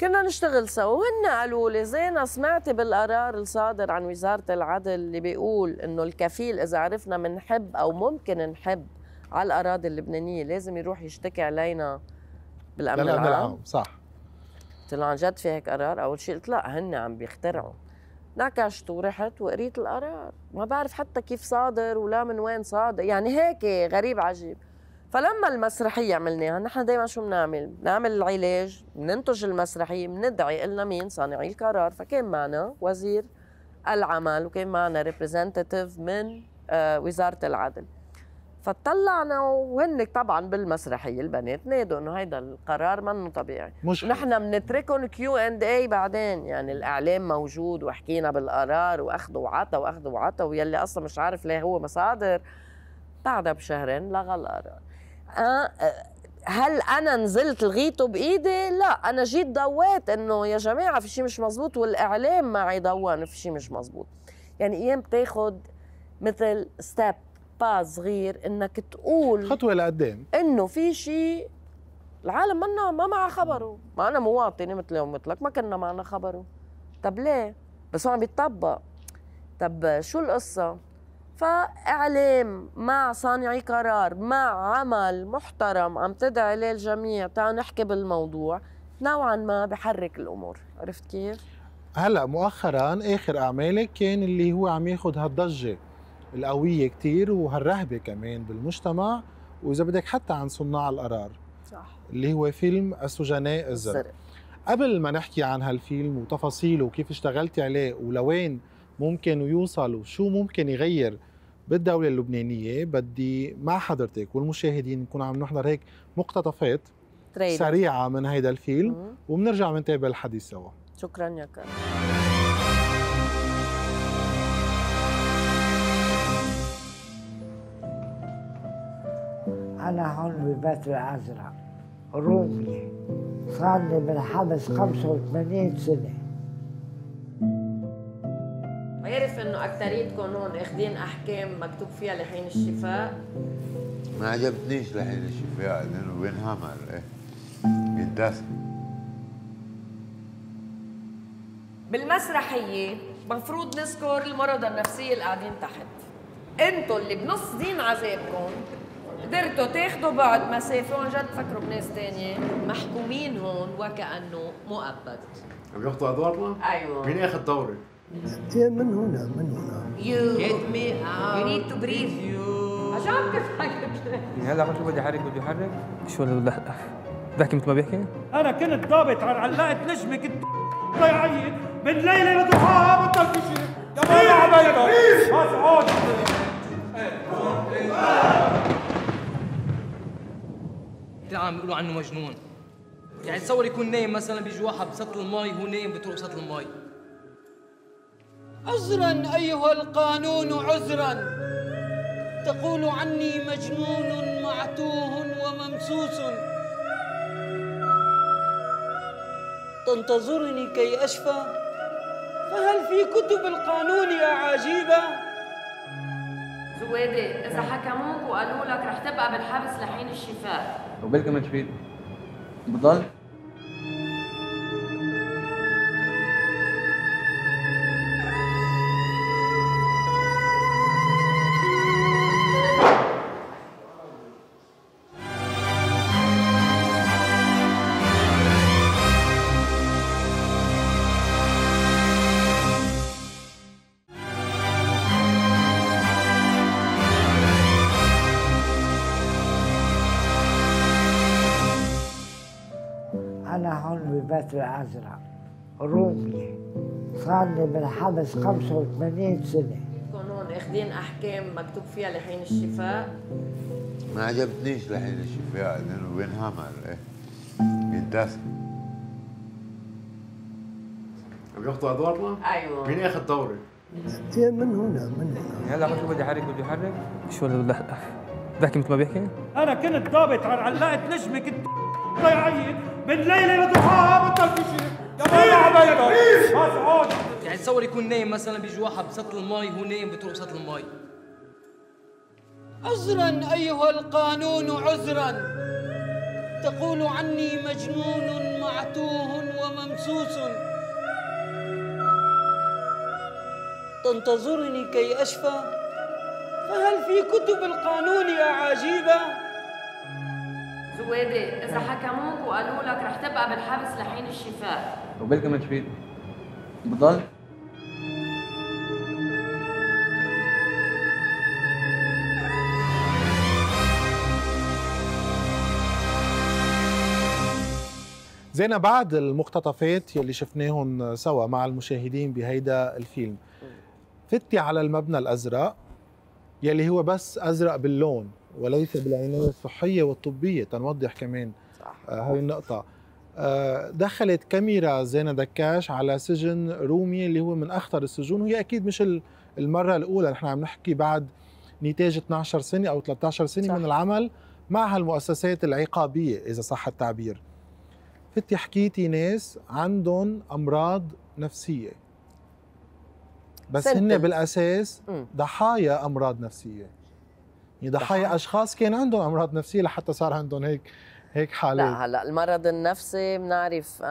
S2: كنا نشتغل سوا وهن قالوا لي زينا سمعتي بالقرار الصادر عن وزارة العدل اللي بيقول انه الكفيل اذا عرفنا منحب او ممكن نحب على الاراضي اللبنانية لازم يروح يشتكي علينا بالامن العام صح قلت له عن جد في هيك قرار اول شيء قلت لا هن عم بيخترعوا نكشت ورحت وقريت القرار ما بعرف حتى كيف صادر ولا من وين صادر يعني هيك غريب عجيب فلما المسرحية عملناها نحن دايما شو بنعمل بنعمل العلاج بننتج المسرحية بندعي قلنا مين صانعي القرار فكان معنا وزير العمل وكان معنا ريبريزنتيف من آه، وزارة العدل فطلعنا وهن طبعا بالمسرحيه البنات نادوا انه هيدا القرار منه طبيعي مش نحن بنتركهم كيو اند اي بعدين يعني الاعلام موجود وحكينا بالقرار واخذ وعطى واخذ وعطى ويلي اصلا مش عارف ليه هو مصادر بعدها بشهرين لغى القرار هل انا نزلت لغيته بايدي؟ لا انا جيت ضويت انه يا جماعه في شيء مش مزبوط والاعلام معي ضوى انه في شيء مش مزبوط يعني ايام بتاخذ مثل ستيب با صغير انك تقول خطوه لقدام انه في شيء العالم منا ما معها خبره ما انا مواطنه مثلي ومثلك ما كنا معنا خبره طب ليه بس هو عم يتطبق طب شو القصه فاعلام مع صانعي قرار مع عمل محترم عم تدعي ليه الجميع نحكي بالموضوع نوعا ما بحرك الامور عرفت كيف
S1: هلا مؤخرا اخر اعمالك كان اللي هو عم ياخذ هالضجه القويه كتير وهالرهبه كمان بالمجتمع واذا بدك حتى عن صناع القرار صح اللي هو فيلم السجناء الزرق قبل ما نحكي عن هالفيلم وتفاصيله وكيف اشتغلتي عليه ولوين ممكن يوصل وشو ممكن يغير بالدوله اللبنانيه بدي مع حضرتك والمشاهدين نكون عم نحضر هيك مقتطفات
S2: تريد. سريعه
S1: من هيدا الفيلم وبنرجع بنتابع الحديث سوا
S2: شكرا يا كرم أنا هون ببيت الأزرق رومي صار لي بالحبس 85 سنة عارف إنه أكتريتكم هون أخذين أحكام مكتوب فيها لحين الشفاء ما عجبتنيش
S1: لحين الشفاء لأنه بينهمر إيه بيندثر
S2: بالمسرحية مفروض نذكر المرضى النفسية اللي قاعدين تحت انتوا اللي بنص دين عذابكم قدرتوا تاخذوا بعد مسافه وعن جد تفكروا بناس ثانيه محكومين هون وكانه مؤبد
S1: عم ياخذوا ادوارنا؟ ايوه مين اخذ دوري؟ من هنا من
S2: هنا يو get me out you need to breathe عشان عشان يعني تفحك هلا شو بدي احرك بدي احرك شو بحكي مثل ما بيحكي؟ انا كنت
S1: ضابط على نجمة كنت يعيط من ليلة لضحاها بطل في شيء يا بابا على
S2: بيتك مسعود بشكل عام بيقولوا عنه مجنون يعني تصور يكون نايم مثلا بيجي واحد بسطل المي هو نايم بتروح بسطل المي عذرا ايها القانون عذرا تقول عني مجنون معتوه وممسوس تنتظرني كي اشفى فهل في كتب القانون يا عجيبه زويدة إذا حكموك وقالوا لك رح تبقى بالحبس لحين الشفاء
S1: وبلكم تشفيد بضل
S2: الفترة العذراء رومي صار لي بالحبس 85 سنة هون اخذين احكام مكتوب فيها لحين الشفاء
S1: ما عجبتنيش لحين الشفاء لانه هامر ايه بيندثر بياخذوا ادوارنا؟ ايوه مين ياخذ دوري؟
S2: من هنا
S1: من هنا هلا مطلوب بدي احرك بدي احرك
S2: شو اللي بحكي مثل ما بيحكي؟ انا كنت ضابط علقت كنت الله يعين بالليل بتضحاها بطل في شيء يا حبايبك يعني تصور يكون نايم مثلا بيجي واحد بسطل المي هو نايم بتروح بسط المي عذرا ايها القانون عذرا تقول عني مجنون معتوه وممسوس تنتظرني كي اشفى فهل في كتب القانون يا عجيبه زويدي اذا حكموك وقالوا لك رح تبقى بالحبس لحين الشفاء
S1: وبلكم تفيد بضل زينا بعد المقتطفات يلي شفناهم سوا مع المشاهدين بهيدا الفيلم فتي على المبنى الازرق يلي هو بس ازرق باللون وليس بالعنايه الصحيه والطبيه تنوضح كمان صح. هاي آه، النقطه آه، دخلت كاميرا زينة دكاش على سجن رومي اللي هو من أخطر السجون وهي أكيد مش المرة الأولى نحن عم نحكي بعد نتاج 12 سنة أو 13 سنة صح. من العمل مع هالمؤسسات العقابية إذا صح التعبير فتي حكيتي ناس عندهم أمراض نفسية بس هن بالأساس ضحايا أمراض نفسية ضحايا اشخاص كان عندهم امراض نفسيه لحتى صار عندهم هيك هيك حالات لا هلا
S2: المرض النفسي بنعرف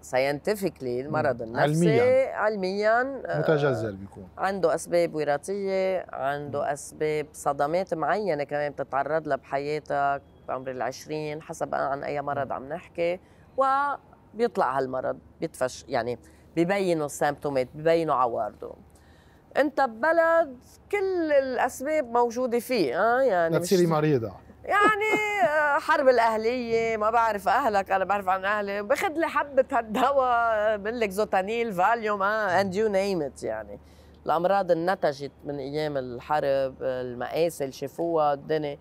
S2: ساينتفكلي آه، المرض النفسي علميا علميا آه، متجذر بيكون عنده اسباب وراثيه عنده اسباب صدمات معينه كمان بتتعرض لها بحياتك بعمر ال20 حسب عن اي مرض عم نحكي وبيطلع هالمرض بيتفش يعني ببينوا السيمبتومات ببينوا عوارضه انت ببلد كل الاسباب موجوده فيه اه يعني تصيري مريضه يعني آه، حرب الاهليه ما بعرف اهلك انا بعرف عن اهلي باخذ لي حبه هالدواء بقول لك زوتانيل فاليوم اند يو نيم ات يعني الامراض النتجت من ايام الحرب المقاسي اللي شافوها الدنيا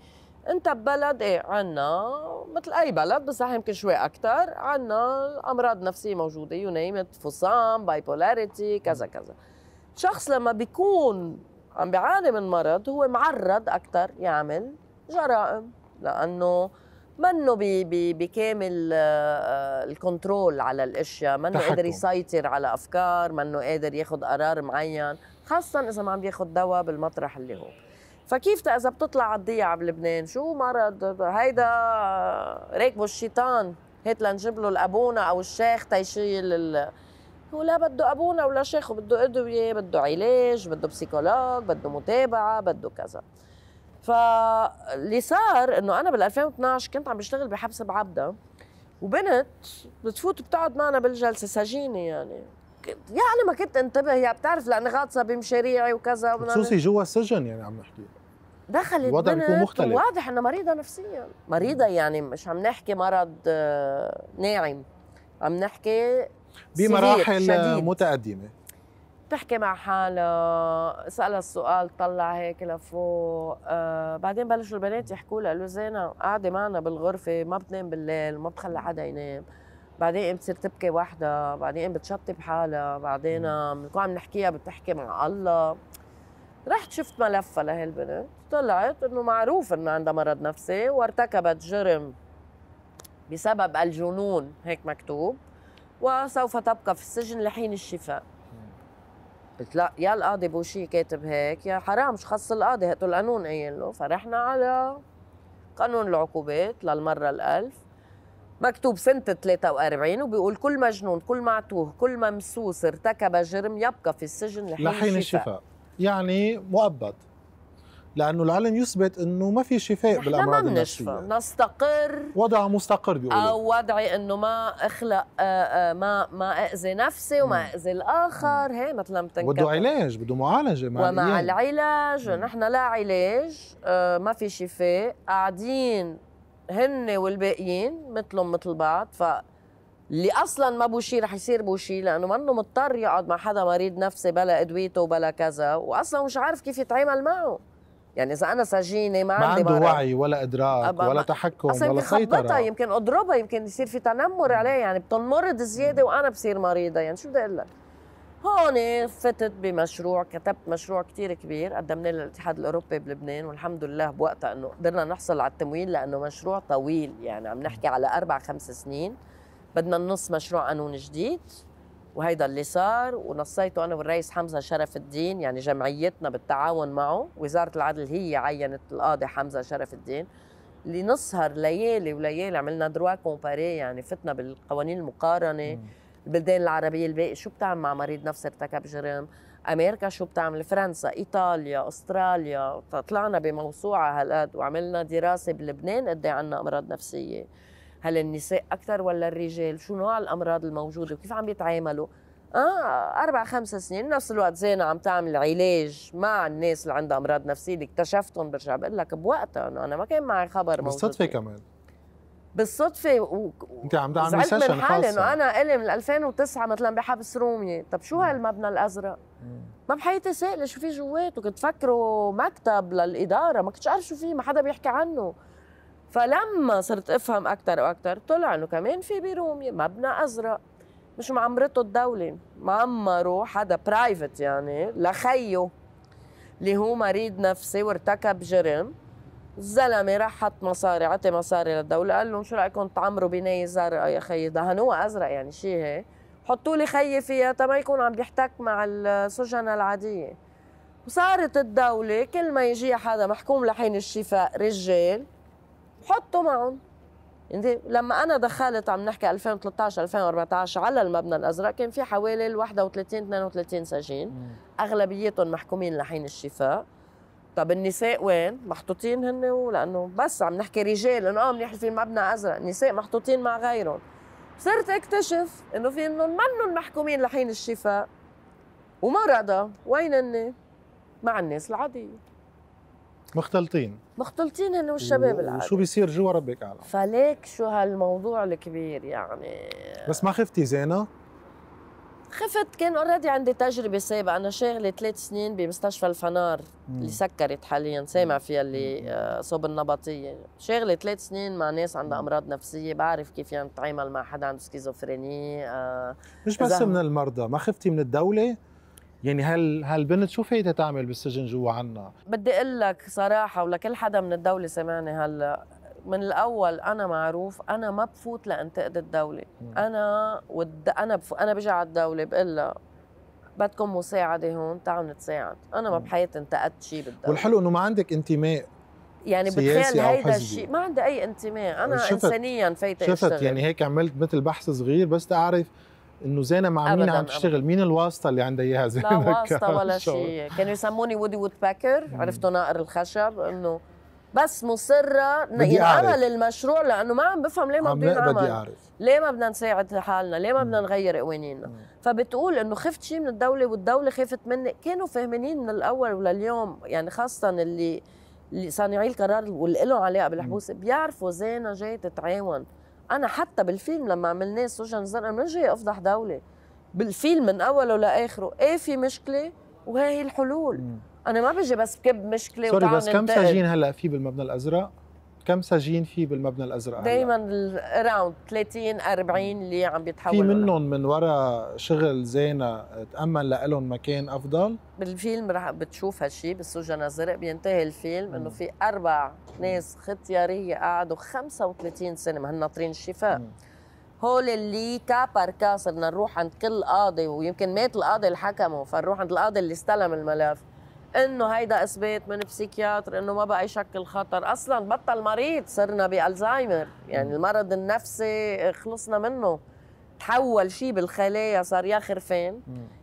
S2: انت ببلد ايه عنا مثل اي بلد بس يمكن شوي اكثر عنا امراض نفسيه موجوده يو نيم فصام بايبولاريتي كذا كذا شخص لما بيكون عم بيعاني من مرض هو معرض اكثر يعمل جرائم لانه منه بكامل آه، آه، الكنترول على الاشياء منه تحكم. قادر يسيطر على افكار منه قادر ياخذ قرار معين خاصه اذا ما عم ياخذ دواء بالمطرح اللي هو فكيف اذا بتطلع على الضيعه بلبنان شو مرض هيدا آه، راكبه الشيطان هات لنجيب له الابونا او الشيخ تيشيل هو لا بده ابونا ولا شيخه بده ادويه بده علاج بده بسيكولوج بده متابعه بده كذا فاللي صار انه انا بال 2012 كنت عم بشتغل بحبس بعبدا وبنت بتفوت بتقعد معنا بالجلسه سجينه يعني يعني ما كنت انتبه يا بتعرف لاني غاطسه بمشاريعي وكذا خصوصي
S1: جوا السجن يعني عم نحكي
S2: دخلت الوضع بنت مختلف واضح انها مريضه نفسيا مريضه يعني مش عم نحكي مرض آه، ناعم عم نحكي بمراحل
S1: متقدمه
S2: بتحكي مع حالها سألها السؤال طلع هيك لفوق آه بعدين بلشوا البنات يحكوا لها قالوا زينة قاعدة معنا بالغرفة ما بتنام بالليل ما بتخلى حدا ينام بعدين قامت تصير تبكي وحدها بعدين بتشطب حالها بعدين بنكون عم نحكيها بتحكي مع الله رحت شفت ملفها لهالبنت طلعت انه معروف انه عندها مرض نفسي وارتكبت جرم بسبب الجنون هيك مكتوب وسوف تبقى في السجن لحين الشفاء قلت لا يا القاضي بوشي كاتب هيك يا حرام مش خص القاضي هاتوا القانون قايل له فرحنا على قانون العقوبات للمره الألف مكتوب سنة 43 وبيقول كل مجنون كل معتوه كل ممسوس ارتكب جرم يبقى في السجن لحين, لحين الشفاء. الشفاء
S1: يعني مؤبد لانه العلم يثبت انه ما في شفاء بالامراض ما النفسيه ما
S2: نستقر
S1: وضع مستقر بيقولوا او
S2: وضعي انه ما اخلق آه، آه، ما ما اذي نفسي وما اذي الاخر هي مثلا بتنكر بده
S1: علاج بده معالجه مع ومع
S2: العلاج نحن لا علاج آه، ما في شفاء قاعدين هن والباقيين مثلهم مثل بعض ف اللي اصلا ما بوشي رح يصير بوشي لانه منه مضطر يقعد مع حدا مريض نفسي بلا ادويته وبلا كذا واصلا مش عارف كيف يتعامل معه يعني اذا انا سجينه ما, ما عندي عنده وعي
S1: ولا ادراك ولا تحكم أصلاً ولا سيطره
S2: يمكن اضربها يمكن يصير في تنمر عليه يعني بتنمرض زياده وانا بصير مريضه يعني شو بدي اقول لك هون فتت بمشروع كتبت مشروع كتير كبير قدمناه للاتحاد الاوروبي بلبنان والحمد لله بوقتها انه قدرنا نحصل على التمويل لانه مشروع طويل يعني عم نحكي على اربع خمس سنين بدنا نص مشروع قانون جديد وهيدا اللي صار ونصيته انا والرئيس حمزه شرف الدين يعني جمعيتنا بالتعاون معه وزاره العدل هي عينت القاضي حمزه شرف الدين لنسهر ليالي وليالي عملنا دروا كومباري يعني فتنا بالقوانين المقارنه البلدان العربيه الباقي شو بتعمل مع مريض نفسي ارتكب جرم امريكا شو بتعمل فرنسا ايطاليا استراليا طلعنا بموسوعه هالقد وعملنا دراسه بلبنان قد إيه عنا امراض نفسيه هل النساء اكثر ولا الرجال شو نوع الامراض الموجوده وكيف عم بيتعاملوا اه اربع خمس سنين نفس الوقت زينه عم تعمل علاج مع الناس اللي عندها امراض نفسيه اللي اكتشفتهم برجع بقول لك بوقتها انه انا ما كان معي خبر بالصدفه كمان بالصدفه و...
S1: انت عم تعمل سيشن من حالي انه انا
S2: الي من 2009 مثلا بحبس رومي طب شو هالمبنى الازرق؟ ما بحياتي سائله شو في جواته كنت فكره مكتب للاداره ما كنتش عارف شو فيه ما حدا بيحكي عنه فلما صرت افهم اكثر واكثر طلع انه كمان في برومي مبنى ازرق مش معمرته الدولة معمره حدا برايفت يعني لخيه اللي هو مريض نفسي وارتكب جرم الزلمة راح حط مصاري عطي مصاري للدولة قال لهم شو رأيكم تعمروا بناية زرقاء يا خيي دهنوها أزرق يعني شي هي حطوا لي خيي فيها تما يكون عم بيحتك مع السجن العادية وصارت الدولة كل ما يجي حدا محكوم لحين الشفاء رجال حطوا معهم يعني لما انا دخلت عم نحكي 2013 2014 على المبنى الازرق كان في حوالي 31 32 سجين اغلبيتهم محكومين لحين الشفاء طب النساء وين؟ محطوطين هن ولانه بس عم نحكي رجال انه اه منيح في مبنى ازرق، نساء محطوطين مع غيرهم. صرت اكتشف انه في انهم منهم محكومين لحين الشفاء ومرضى، وين هن؟ مع الناس العاديه.
S1: مختلطين
S2: مختلطين هن والشباب العادي وشو
S1: بيصير جوا ربك اعلم
S2: فليك شو هالموضوع الكبير يعني
S1: بس ما خفتي زينه؟
S2: خفت كان اوريدي عندي تجربه سابقه انا شاغله ثلاث سنين بمستشفى الفنار مم. اللي سكرت حاليا سامع فيها اللي آه، صوب النبطيه شاغله ثلاث سنين مع ناس عندها امراض نفسيه بعرف كيف يعني اتعامل مع حدا عنده سكيزوفرينيه آه، مش بس من
S1: المرضى ما خفتي من الدوله يعني هل هالبنت شو فايدة تعمل بالسجن جوا عنا
S2: بدي اقول لك صراحه ولكل حدا من الدوله سمعني هلا من الاول انا معروف انا ما بفوت لانتقد الدوله م. انا ود... انا بف... انا بجي على الدوله بقول لها بدكم مساعده هون تعالوا نتساعد انا ما بحياتي انتقدت شيء بالدوله
S1: والحلو انه ما عندك انتماء
S2: يعني بتخيل هيدا الشيء ما عندي اي انتماء انا شفت انسانيا فايته شفت يعني
S1: هيك عملت مثل بحث صغير بس تعرف انه زينه مع مين عم تشتغل مين الواسطه اللي عندها اياها زينه لا واسطه ولا شيء
S2: كانوا يسموني وودي وود باكر عرفتوا ناقر الخشب انه بس مصره ينعمل المشروع لانه ما عم بفهم ليه ما بدي اعرف ليه ما بدنا نساعد حالنا ليه ما بدنا نغير قوانيننا فبتقول انه خفت شيء من الدوله والدوله خافت مني كانوا فاهمين من الاول ولليوم يعني خاصه اللي اللي صانعي القرار واللي لهم علاقه بالحبوس بيعرفوا زينه جاي تتعاون انا حتى بالفيلم لما عملناه سجن انا ما جاي افضح دوله بالفيلم من اوله لاخره ايه في مشكله وهي الحلول انا ما بجي بس بكب مشكله سوري بس كم سجين
S1: هلا في بالمبنى الازرق كم سجين في بالمبنى الازرق دائما
S2: اراوند 30 40 اللي عم بيتحولوا في
S1: منهم من وراء شغل زينه تامل لهم مكان افضل
S2: بالفيلم رح بتشوف هالشيء بالسجن الازرق بينتهي الفيلم انه في اربع ناس ختياريه قعدوا 35 سنه ما هن ناطرين الشفاء هول اللي كابر كا صرنا نروح عند كل قاضي ويمكن مات القاضي اللي حكمه فنروح عند القاضي اللي استلم الملف انه هيدا اثبات من بسيكياتر انه ما بقى يشكل خطر اصلا بطل مريض صرنا بالزهايمر يعني المرض النفسي خلصنا منه تحول شيء بالخلايا صار يا خرفان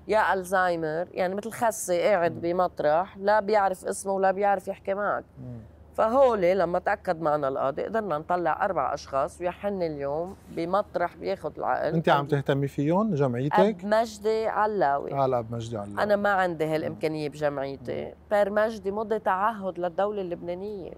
S2: يا الزهايمر يعني مثل خسه قاعد بمطرح لا بيعرف اسمه ولا بيعرف يحكي معك فهولي لما تاكد معنا القاضي قدرنا نطلع اربع اشخاص ويحن اليوم بمطرح بياخذ العقل انت عم
S1: تهتمي فيهم جمعيتك؟ اب
S2: مجدي علاوي على اب
S1: مجدي علاوي انا
S2: ما عندي هالامكانيه بجمعيتي بير مجدي مضي تعهد للدوله اللبنانيه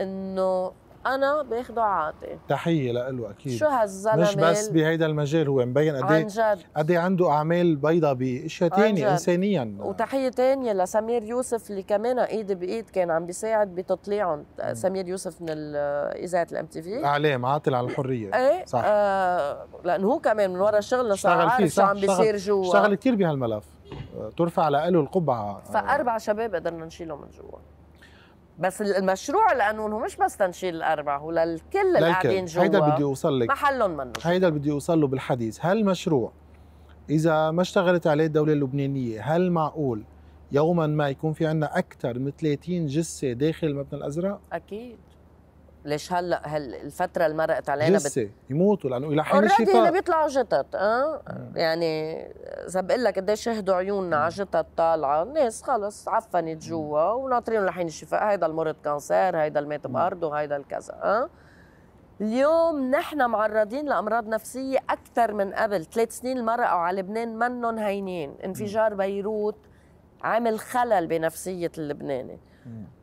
S2: انه انا باخده عاطي
S1: تحيه لإله اكيد شو هالزلمه مش بس بهيدا المجال هو مبين قد ايه قد إيه عنده اعمال بيضاء باشياء ثانيه انسانيا
S2: وتحيه ثانيه لسمير يوسف اللي كمان ايد بايد كان عم بيساعد بتطليعهم سمير يوسف من اذاعه الام تي في
S1: اعلام عاطل على الحريه ايه صح
S2: آه لانه هو كمان من ورا الشغل صار عارف شو عم بيصير جوا اشتغل كثير
S1: بهالملف ترفع لإله القبعه
S2: فاربع شباب قدرنا نشيلهم من جوا بس المشروع القانون هو مش بس تنشيل الاربع هو للكل اللي قاعدين جوا هيدا بدي اوصل لك محلهم منه
S1: هيدا بدي اوصل له بالحديث هل مشروع اذا ما اشتغلت عليه الدوله اللبنانيه هل معقول يوما ما يكون في عندنا اكثر من 30 جثه داخل المبنى الازرق
S2: اكيد ليش هلا هالفتره اللي مرقت علينا لسه بت...
S1: يموتوا لانه الى حين الشفاء اوريدي اللي
S2: بيطلعوا جتت اه يعني اذا بقول لك قديش شهدوا عيوننا على جتت طالعه ناس خلص عفنت جوا وناطرين لحين الشفاء هيدا المرض كانسير هيدا الميت بارضه هيدا الكذا اه اليوم نحن معرضين لامراض نفسيه اكثر من قبل ثلاث سنين مرقوا على لبنان منن هينين انفجار بيروت عامل خلل بنفسيه اللبناني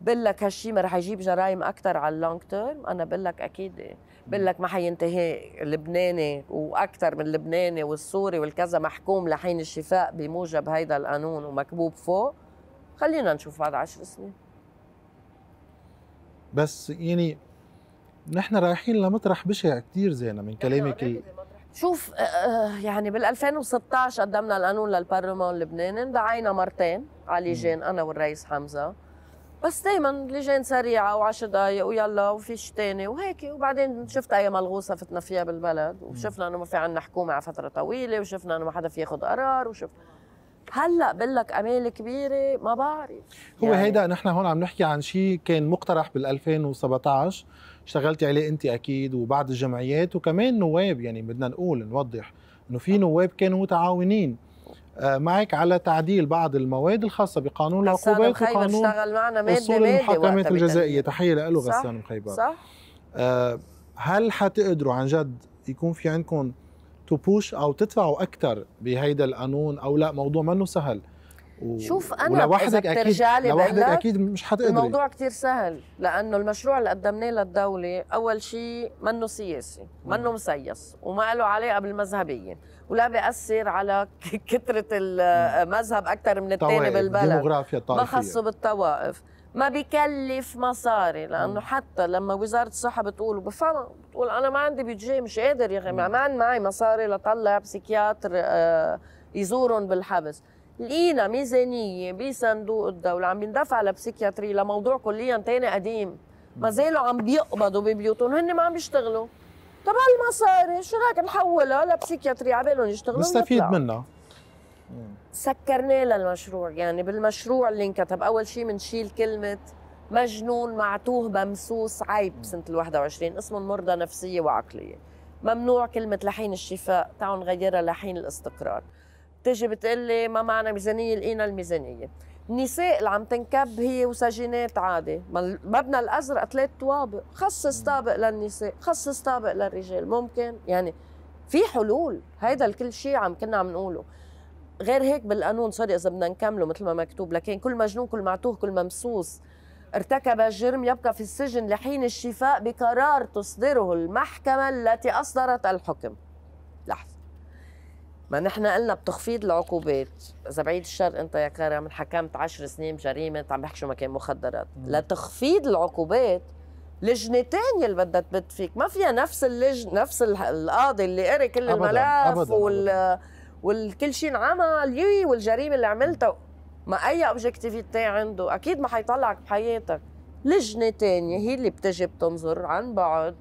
S2: بقول لك هالشيء ما رح يجيب جرائم اكثر على اللونج تيرم انا بقول لك اكيد بقول لك ما حينتهي اللبناني واكثر من اللبناني والسوري والكذا محكوم لحين الشفاء بموجب هيدا القانون ومكبوب فوق خلينا نشوف بعد عشر سنين
S1: بس يعني نحن رايحين لمطرح بشع كثير زينه من كلامك
S2: شوف آه، آه، يعني بال 2016 قدمنا القانون للبرلمان اللبناني دعينا مرتين علي لجان انا والرئيس حمزه بس دائما لجان سريعه وعشر دقائق ويلا وفيش تاني وهيك وبعدين شفت اي ملغوصه فتنا فيها بالبلد وشفنا انه ما في عندنا حكومه على فتره طويله وشفنا انه ما حدا في ياخذ قرار وشف هلا بقول لك امال كبيره ما بعرف هو يعني
S1: هيدا نحن هون عم نحكي عن شيء كان مقترح بال 2017 اشتغلتي عليه انت اكيد وبعض الجمعيات وكمان نواب يعني بدنا نقول نوضح انه في آه. نواب كانوا متعاونين آه، معك على تعديل بعض المواد الخاصه بقانون العقوبات وقانون اشتغل معنا مادة اصول المحاكمات الجزائيه تحيه له غسان مخيبر صح آه، هل حتقدروا عن جد يكون في عندكم تبوش او تدفعوا اكثر بهيدا القانون او لا موضوع منه سهل و... شوف انا لوحدك اكيد لي لوحدك اكيد مش حتقدري الموضوع
S2: كثير سهل لانه المشروع اللي قدمناه للدوله اول شيء منه سياسي منه مسيس وما له علاقه بالمذهبيه ولا بيأثر على كثره المذهب اكثر من الثاني بالبلد الديموغرافيا الطائفيه ما خصه بالطوائف ما بيكلف مصاري لانه حتى لما وزاره الصحه بتقول بفهم بتقول انا ما عندي بيجي مش قادر يا اخي ما عندي معي مصاري لطلع بسيكياتر آه، يزورهم بالحبس لقينا ميزانيه بصندوق الدوله عم يندفع لبسيكياتري لموضوع كليا تاني قديم ما زالوا عم بيقبضوا ببيوتهم هن ما عم بيشتغلوا طب هالمصاري شو رايك نحولها لبسيكياتري عبالهم يشتغلوا نستفيد منها سكرنا للمشروع يعني بالمشروع اللي انكتب اول شيء بنشيل كلمه مجنون معتوه بمسوس عيب سنه ال 21 اسمه مرضى نفسيه وعقليه ممنوع كلمه لحين الشفاء تعالوا نغيرها لحين الاستقرار بتجي بتقلي ما معنا ميزانيه لقينا الميزانيه النساء اللي عم تنكب هي وسجينات عادي مبنى الازرق ثلاث طوابق خصص طابق للنساء خصص طابق للرجال ممكن يعني في حلول هيدا الكل شيء عم كنا عم نقوله غير هيك بالقانون سوري اذا بدنا نكمله مثل ما مكتوب لكن كل مجنون كل معتوه كل ممسوس ارتكب جرم يبقى في السجن لحين الشفاء بقرار تصدره المحكمه التي اصدرت الحكم ما نحن قلنا بتخفيض العقوبات اذا بعيد الشر انت يا كرم حكمت 10 سنين بجريمه عم بحكي شو ما كان مخدرات لتخفيض العقوبات لجنه اللي بدها تبت فيك ما فيها نفس اللجنه نفس القاضي اللي قري كل أبداً الملف أبداً وال والكل شيء انعمل يي والجريمه اللي عملتها ما اي اوبجكتيفيتي عنده اكيد ما حيطلعك بحياتك لجنه تانية هي اللي بتجي بتنظر عن بعد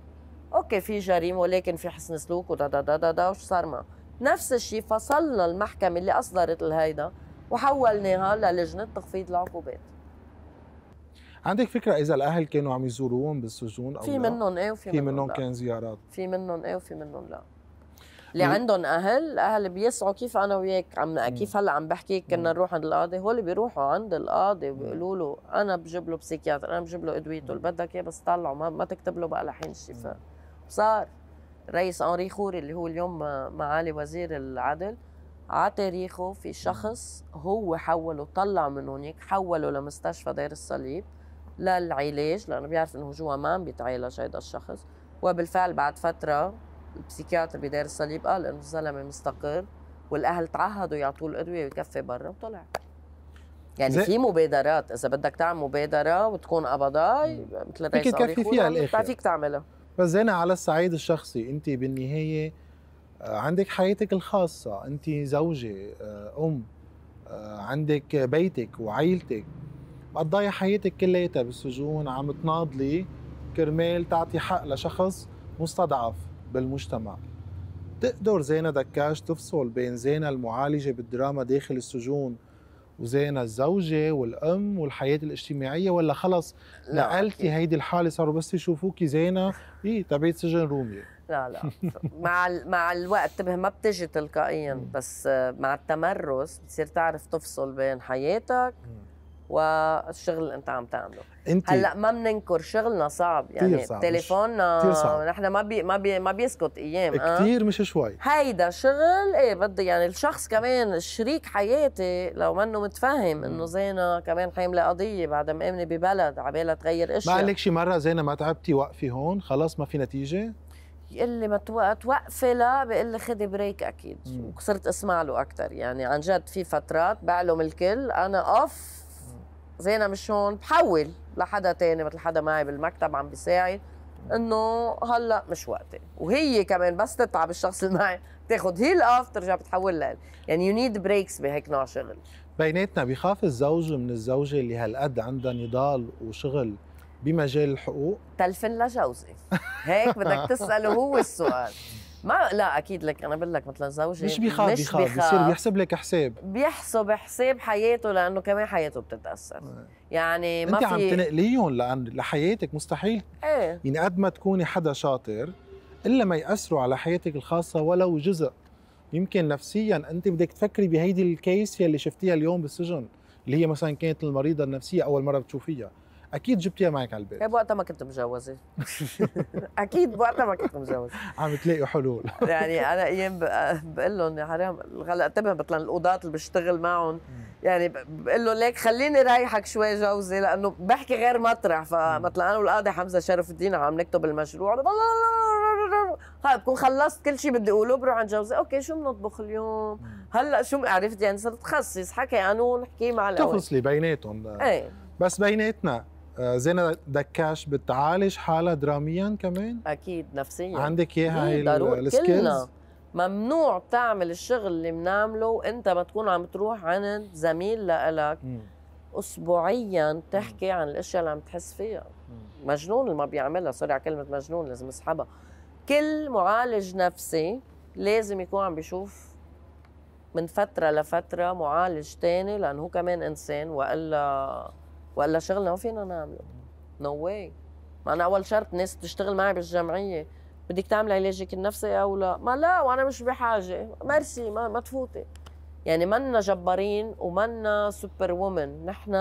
S2: اوكي في جريمه ولكن في حسن سلوك ودا دا دا دا, دا وشو صار معه نفس الشيء فصلنا المحكمة اللي أصدرت الهيدا وحولناها للجنة تخفيض العقوبات
S1: عندك فكرة إذا الأهل كانوا عم يزوروهم بالسجون أو في منهم إيه وفي في منهم كان زيارات
S2: في منهم إيه وفي منهم لا اللي عندهم اهل اهل بيسعوا كيف انا وياك عم كيف هلا عم بحكيك كنا نروح عند القاضي هو اللي بيروحوا عند القاضي وبيقولوا له انا بجيب له بسيكياتر انا بجيب له ادويته اللي بدك اياه بس طلعه ما, ما تكتب له بقى لحين الشفاء صار رئيس أنري خوري اللي هو اليوم معالي وزير العدل على تاريخه في شخص هو حوله طلع من هناك حوله لمستشفى دير الصليب للعلاج لأنه بيعرف إنه جوا ما عم بيتعالج هذا الشخص وبالفعل بعد فترة البسيكياتر بدير الصليب قال إنه الزلمة مستقر والأهل تعهدوا يعطوه الأدوية ويكفي برا وطلع يعني في مبادرات اذا بدك تعمل مبادره وتكون قبضاي مثل الرئيس فيك تكفي فيها الاخر فيك تعملها
S1: بس زينة على الصعيد الشخصي انت بالنهايه آه، عندك حياتك الخاصه انت زوجه آه، ام آه، عندك بيتك وعائلتك مقضاية حياتك كلياتها بالسجون عم تناضلي كرمال تعطي حق لشخص مستضعف بالمجتمع تقدر زينة دكاش تفصل بين زينة المعالجة بالدراما داخل السجون وزينا الزوجة والأم والحياة الاجتماعية ولا خلص نقلتي هيدي الحالة صاروا بس يشوفوكي زينة إيه تبعت سجن رومي
S2: لا لا مع ال... مع الوقت انتبه طيب، ما بتجي تلقائيا بس مع التمرس بتصير تعرف تفصل بين حياتك والشغل اللي انت عم تعمله انت هلا ما بننكر شغلنا صعب يعني صعب. تليفوننا صعب. نحن ما بي ما بي ما بيسكت ايام كثير أه؟ مش شوي هيدا شغل ايه بده يعني الشخص كمان شريك حياتي لو منه متفهم انه زينه كمان حامله قضيه بعد مأمنه ببلد عبالها تغير اشياء ما قال لك
S1: شي مره زينه ما تعبتي وقفي هون خلاص ما في نتيجه
S2: يقول لي ما توقفي لا بيقول لي خدي بريك اكيد وصرت اسمع له اكثر يعني عن جد في فترات بعلم الكل انا اوف زينة مش هون بحول لحدا تاني مثل حدا معي بالمكتب عم بيساعد انه هلا مش وقتي وهي كمان بس تتعب الشخص اللي معي تاخذ هي الاف ترجع بتحول لها يعني يو نيد بريكس بهيك نوع شغل
S1: بيناتنا بيخاف الزوج من الزوجه اللي هالقد عندها نضال وشغل بمجال الحقوق
S2: تلفن لجوزي هيك بدك تساله هو السؤال ما لا اكيد لك انا بقول لك مثلا زوجي مش بيخاف مش بيخاف بيصير بيحسب لك حساب بيحسب حساب حياته لانه كمان حياته بتتاثر آه. يعني ما انت في... عم
S1: تنقليهم لأن لحياتك مستحيل ايه يعني قد ما تكوني حدا شاطر الا ما ياثروا على حياتك الخاصه ولو جزء يمكن نفسيا انت بدك تفكري بهيدي الكيس يلي شفتيها اليوم بالسجن اللي هي مثلا كانت المريضه النفسيه اول مره بتشوفيها اكيد جبتيها معك على البيت بوقتها
S2: طيب، وقتها ما كنت مجوزه اكيد وقتها ما كنت مجوزه
S1: عم تلاقي حلول
S2: يعني انا ايام بقول لهم يا حرام هلا انتبه مثلا القضاة اللي بشتغل معهم يعني بقول لهم ليك خليني رايحك شوي جوزي لانه بحكي غير مطرح فمثلا انا والقاضي حمزه شرف الدين عم نكتب المشروع ها بكون طيب، خلصت كل شيء بدي اقوله بروح عند جوزي اوكي شو بنطبخ اليوم هلا شو عرفت يعني صرت تخصص حكي قانون حكي مع الاول تفصلي
S1: بيناتهم ايه بس بيناتنا آه، زينة دكاش بتعالج حالها دراميا كمان؟
S2: أكيد نفسيا عندك إياها هي السكيلز؟ ممنوع تعمل الشغل اللي بنعمله وانت ما تكون عم تروح عند زميل لإلك اسبوعيا تحكي عن الاشياء اللي عم تحس فيها مجنون اللي ما بيعملها سوري على كلمه مجنون لازم اسحبها كل معالج نفسي لازم يكون عم بيشوف من فتره لفتره معالج تاني لانه هو كمان انسان والا والا شغلنا ما فينا نعمله نو no واي ما انا اول شرط ناس بتشتغل معي بالجمعيه بدك تعملي علاجك النفسي او لا ما لا وانا مش بحاجه مرسي ما, ما تفوتي يعني منا جبارين ومنا سوبر وومن نحن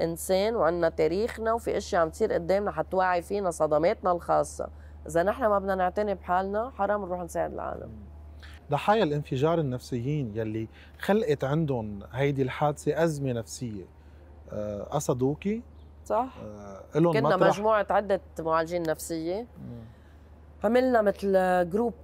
S2: انسان وعندنا تاريخنا وفي اشياء عم تصير قدامنا حتوعي فينا صدماتنا الخاصه اذا نحن ما بدنا نعتني بحالنا حرام نروح نساعد العالم
S1: ضحايا الانفجار النفسيين يلي خلقت عندهم هيدي الحادثه ازمه نفسيه قصدوكي آه،
S2: صح آه، لهم كنا مطرح. مجموعه عده معالجين نفسيه عملنا مثل جروب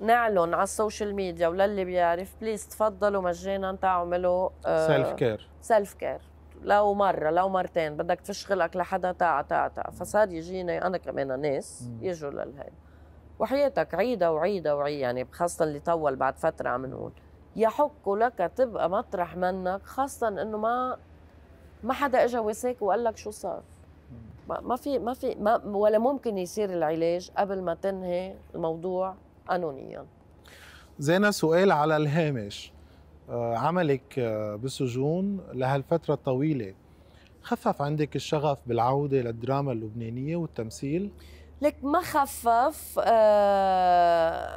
S2: نعلن على السوشيال ميديا وللي بيعرف بليز تفضلوا مجانا تعملوا سيلف كير سيلف كير لو مره لو مرتين بدك تشغلك لحدا تاع تاع تاع فصار يجيني انا كمان ناس يجوا للهي وحياتك عيدة وعيدة وعيدة يعني خاصة اللي طول بعد فترة عم نقول يحق لك تبقى مطرح منك خاصة انه ما ما حدا اجى وساك وقال لك شو صار ما في ما في ما ولا ممكن يصير العلاج قبل ما تنهي الموضوع قانونيا
S1: زينا سؤال على الهامش آه، عملك آه، بالسجون لهالفترة الطويلة خفف عندك الشغف بالعودة للدراما اللبنانية والتمثيل؟
S2: لك ما خفف آه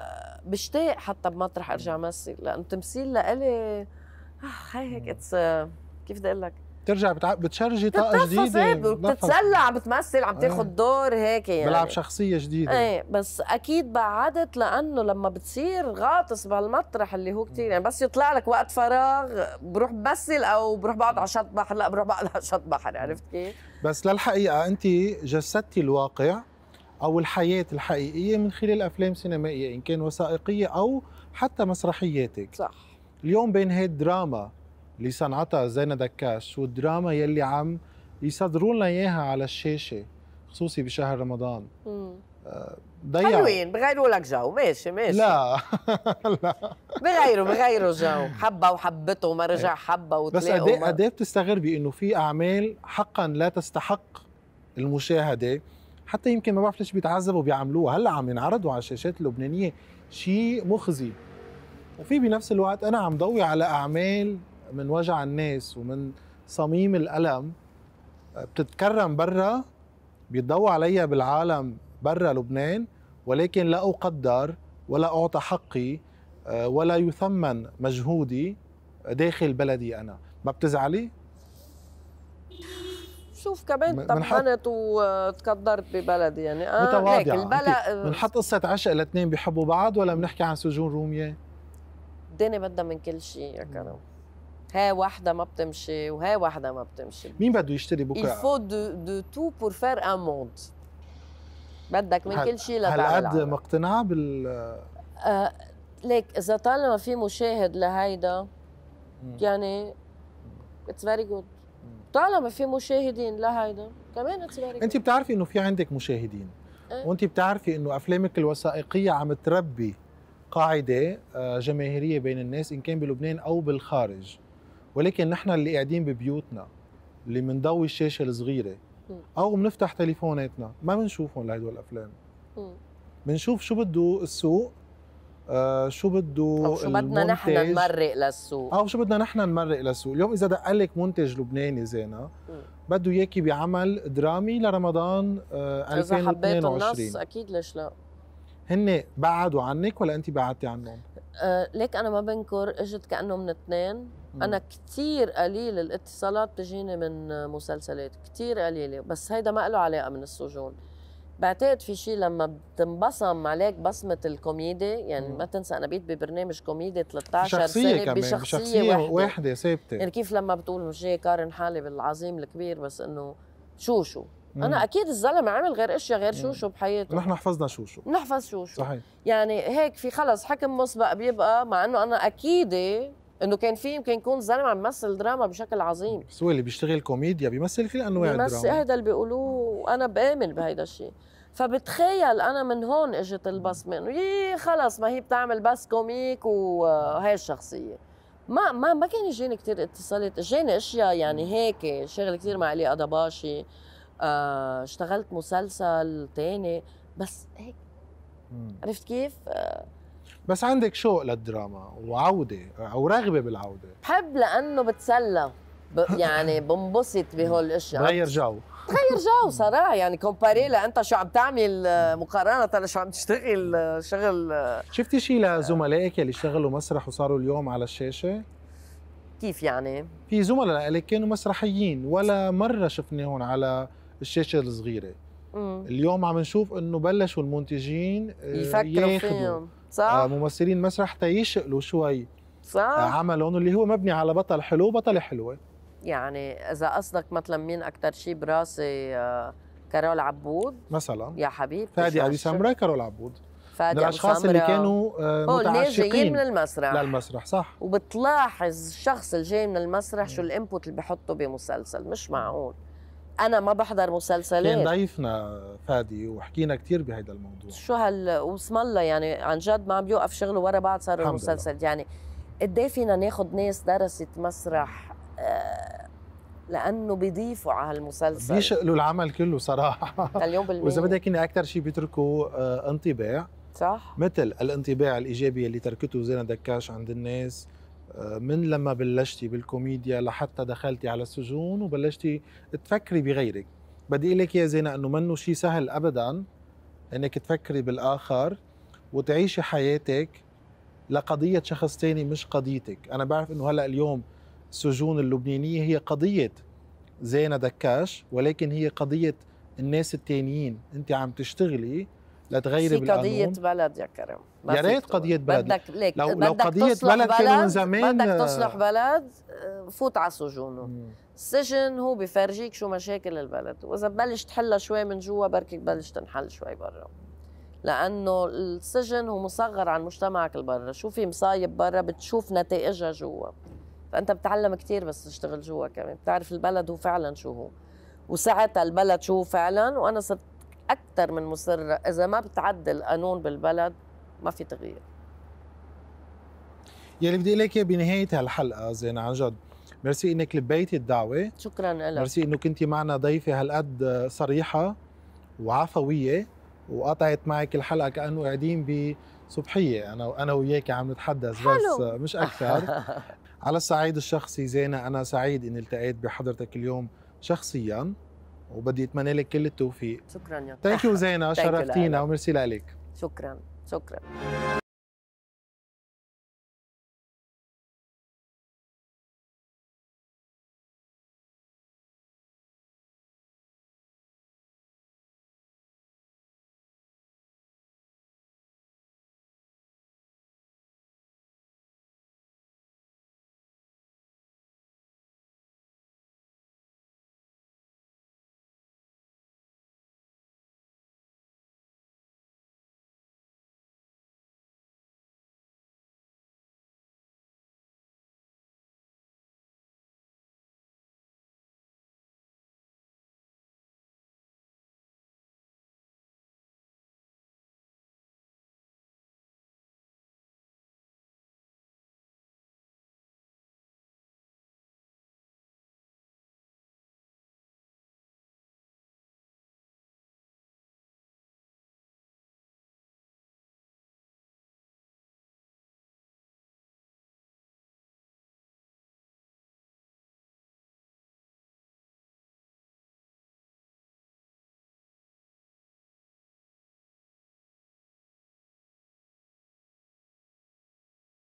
S2: بشتاق حتى بمطرح ارجع مثل لانه التمثيل لإلي آه، هاي هيك اتس كيف بدي اقول لك
S1: بترجع بتع... بتشرجي طاقه جديده بتتسلع
S2: بتمثل عم تاخذ آه. دور هيك يعني بلعب
S1: شخصيه جديده ايه
S2: بس اكيد بعدت لانه لما بتصير غاطس بهالمطرح اللي هو كثير يعني بس يطلع لك وقت فراغ بروح بمثل او بروح بقعد على شط بحر لا بروح بقعد على شط بحر عرفت كيف؟
S1: بس للحقيقه انت جسدتي الواقع او الحياه الحقيقيه من خلال افلام سينمائيه ان كان وثائقيه او حتى مسرحياتك صح اليوم بين هي الدراما اللي صنعتها زينة دكاش والدراما يلي عم يصدروا لنا اياها على الشاشه خصوصي بشهر رمضان آه، ضيع حلوين
S2: بغيروا لك جو ماشي ماشي لا لا بغيروا بغيروا جو حبه وحبته وما رجع إيه. حبه وتلاقوا بس قد قد
S1: بتستغربي انه في اعمال حقا لا تستحق المشاهده حتى يمكن ما بعرف ليش بيتعذبوا بيعملوها هلا عم ينعرضوا على الشاشات اللبنانيه شيء مخزي وفي بنفس الوقت انا عم ضوي على اعمال من وجع الناس ومن صميم الألم آه، بتتكرم برا بيتضوا عليها بالعالم برا لبنان ولكن لا أقدر ولا أعطى حقي آه، ولا يثمن مجهودي داخل بلدي أنا ما بتزعلي؟
S2: شوف كمان طمنت وتقدرت ببلدي يعني اه متواضعة. هيك البلد بنحط قصه
S1: عشق الاثنين بيحبوا بعض ولا بنحكي عن سجون روميه؟
S2: الدنيا بدها من كل شيء يا كرم ها واحده ما بتمشي وها واحده ما بتمشي
S1: مين بده يشتري بكره الفو
S2: دو de تو بور faire ان monde بدك من كل شيء لتعلم قد
S1: مقتنعه بال
S2: آه ليك اذا طالما في مشاهد لهيدا يعني اتس فيري جود طالما في مشاهدين لهيدا كمان اتس فيري انت
S1: بتعرفي انه في عندك مشاهدين إيه؟ وانت بتعرفي انه افلامك الوثائقيه عم تربي قاعده آه، جماهيريه بين الناس ان كان بلبنان او بالخارج ولكن نحن اللي قاعدين ببيوتنا اللي بنضوي الشاشه الصغيره او بنفتح تليفوناتنا ما بنشوفهم لهدول الافلام بنشوف شو بده السوق آه شو بده او شو بدنا نحن نمرق للسوق او شو بدنا نحن نمرق للسوق اليوم اذا دق لك منتج لبناني زينا بده اياكي بعمل درامي لرمضان آه 2022 اذا حبيت النص
S2: اكيد ليش لا
S1: هن بعدوا عنك ولا انت بعدتي عنهم
S2: آه، ليك انا ما بنكر اجت كانه من اثنين انا كثير قليل الاتصالات بتجيني من مسلسلات كثير قليله بس هيدا ما له علاقه من السجون بعتقد في شيء لما بتنبصم عليك بصمه الكوميدي يعني مم. ما تنسى انا بقيت ببرنامج كوميدي 13 شخصية سنه كمان. بشخصيه, بشخصية واحده, واحدة ثابته يعني كيف لما بتقول مش جاي قارن حالي بالعظيم الكبير بس انه شو شو مم. انا اكيد الزلمه عمل غير اشياء غير شوشو بحياته نحن حفظنا شوشو نحفظ شوشو صحيح يعني هيك في خلص حكم مسبق بيبقى مع انه انا اكيده انه كان في يمكن يكون زلمه عم يمثل دراما بشكل عظيم
S1: بس هو اللي بيشتغل كوميديا بيمثل كل انواع الدراما بس هذا
S2: اللي بيقولوه وانا بامن بهيدا الشيء فبتخيل انا من هون اجت البصمه انه يي خلص ما هي بتعمل بس كوميك وهي الشخصيه ما ما ما كان يجيني كثير اتصالات اجاني اشياء يعني هيك شغل كثير مع علي قضباشي آه، اشتغلت مسلسل تاني بس هيك عرفت كيف؟ آه.
S1: بس عندك شوق للدراما وعوده او رغبه بالعوده
S2: بحب لانه بتسلى ب... يعني بنبسط بهول الاشياء بغير جو بغير جو صراحه يعني كومباري لانت شو عم تعمل آه، مقارنه شو عم تشتغل شغل
S1: شفتي شيء لزملائك اللي اشتغلوا مسرح وصاروا اليوم على الشاشه؟
S2: كيف يعني؟
S1: في زملاء لك كانوا مسرحيين ولا مره شفناهم على الشاشه الصغيره مم. اليوم عم نشوف انه بلشوا المنتجين آه، يفكروا فيهم صح آه، ممثلين مسرح تيشقلوا شوي صح آه، عملهم اللي هو مبني على بطل حلو بطله حلوه
S2: يعني اذا قصدك مثلا مين اكثر شيء براسي كارول عبود مثلا يا حبيبي فادي
S1: ابي سمره كارول عبود
S2: فادي من الاشخاص اللي كانوا متعشقين من المسرح للمسرح صح وبتلاحظ الشخص الجاي من المسرح شو الانبوت اللي بحطه بمسلسل مش معقول انا ما بحضر مسلسلات كان
S1: ضيفنا فادي وحكينا كثير بهذا الموضوع
S2: شو هال واسم الله يعني عن جد ما عم يوقف شغله ورا بعض صار المسلسل الله. يعني قد إيه فينا ناخذ ناس درست مسرح آه، لانه بيضيفوا على هالمسلسل
S1: بيشقلوا العمل كله صراحه
S2: مليون بالمية واذا بدك
S1: اكثر شيء بيتركوا آه، انطباع صح مثل الانطباع الايجابي اللي تركته زينه دكاش عند الناس من لما بلشتي بالكوميديا لحتى دخلتي على السجون وبلشتي تفكري بغيرك بدي اقول لك يا زينه انه منه شيء سهل ابدا انك تفكري بالاخر وتعيشي حياتك لقضيه شخص تاني مش قضيتك انا بعرف انه هلا اليوم السجون اللبنانيه هي قضيه زينه دكاش ولكن هي قضيه الناس التانيين انت عم تشتغلي لتغيري بالقانون قضيه
S2: بلد يا كريم يا ريت قضيه بلد بدك ليك لو, بدك لو قضيه بلد بلد من زمان بدك آه. تصلح بلد آه، فوت على سجونه السجن هو بفرجيك شو مشاكل البلد واذا ببلش تحلها شوي من جوا بركي ببلش تنحل شوي برا لانه السجن هو مصغر عن مجتمعك البرا شو في مصايب برا بتشوف نتائجها جوا فانت بتعلم كثير بس تشتغل جوا كمان بتعرف البلد هو فعلا شو هو وساعتها البلد شو هو فعلا وانا صرت اكثر من مصره اذا ما بتعدل القانون بالبلد ما في تغيير
S1: يلي بدي لك بنهايه هالحلقه زين عن جد ميرسي انك لبيتي الدعوه
S2: شكرا لك ميرسي
S1: انه كنتي معنا ضيفه هالقد صريحه وعفويه وقطعت معك الحلقه كانه قاعدين بصبحيه انا انا وياك عم نتحدث بس مش اكثر على الصعيد الشخصي زينه انا سعيد اني التقيت بحضرتك اليوم شخصيا وبدي اتمنى لك كل التوفيق
S2: شكرا يا ثانك يو زينه شرفتينا
S1: وميرسي لك
S2: شكرا شكرا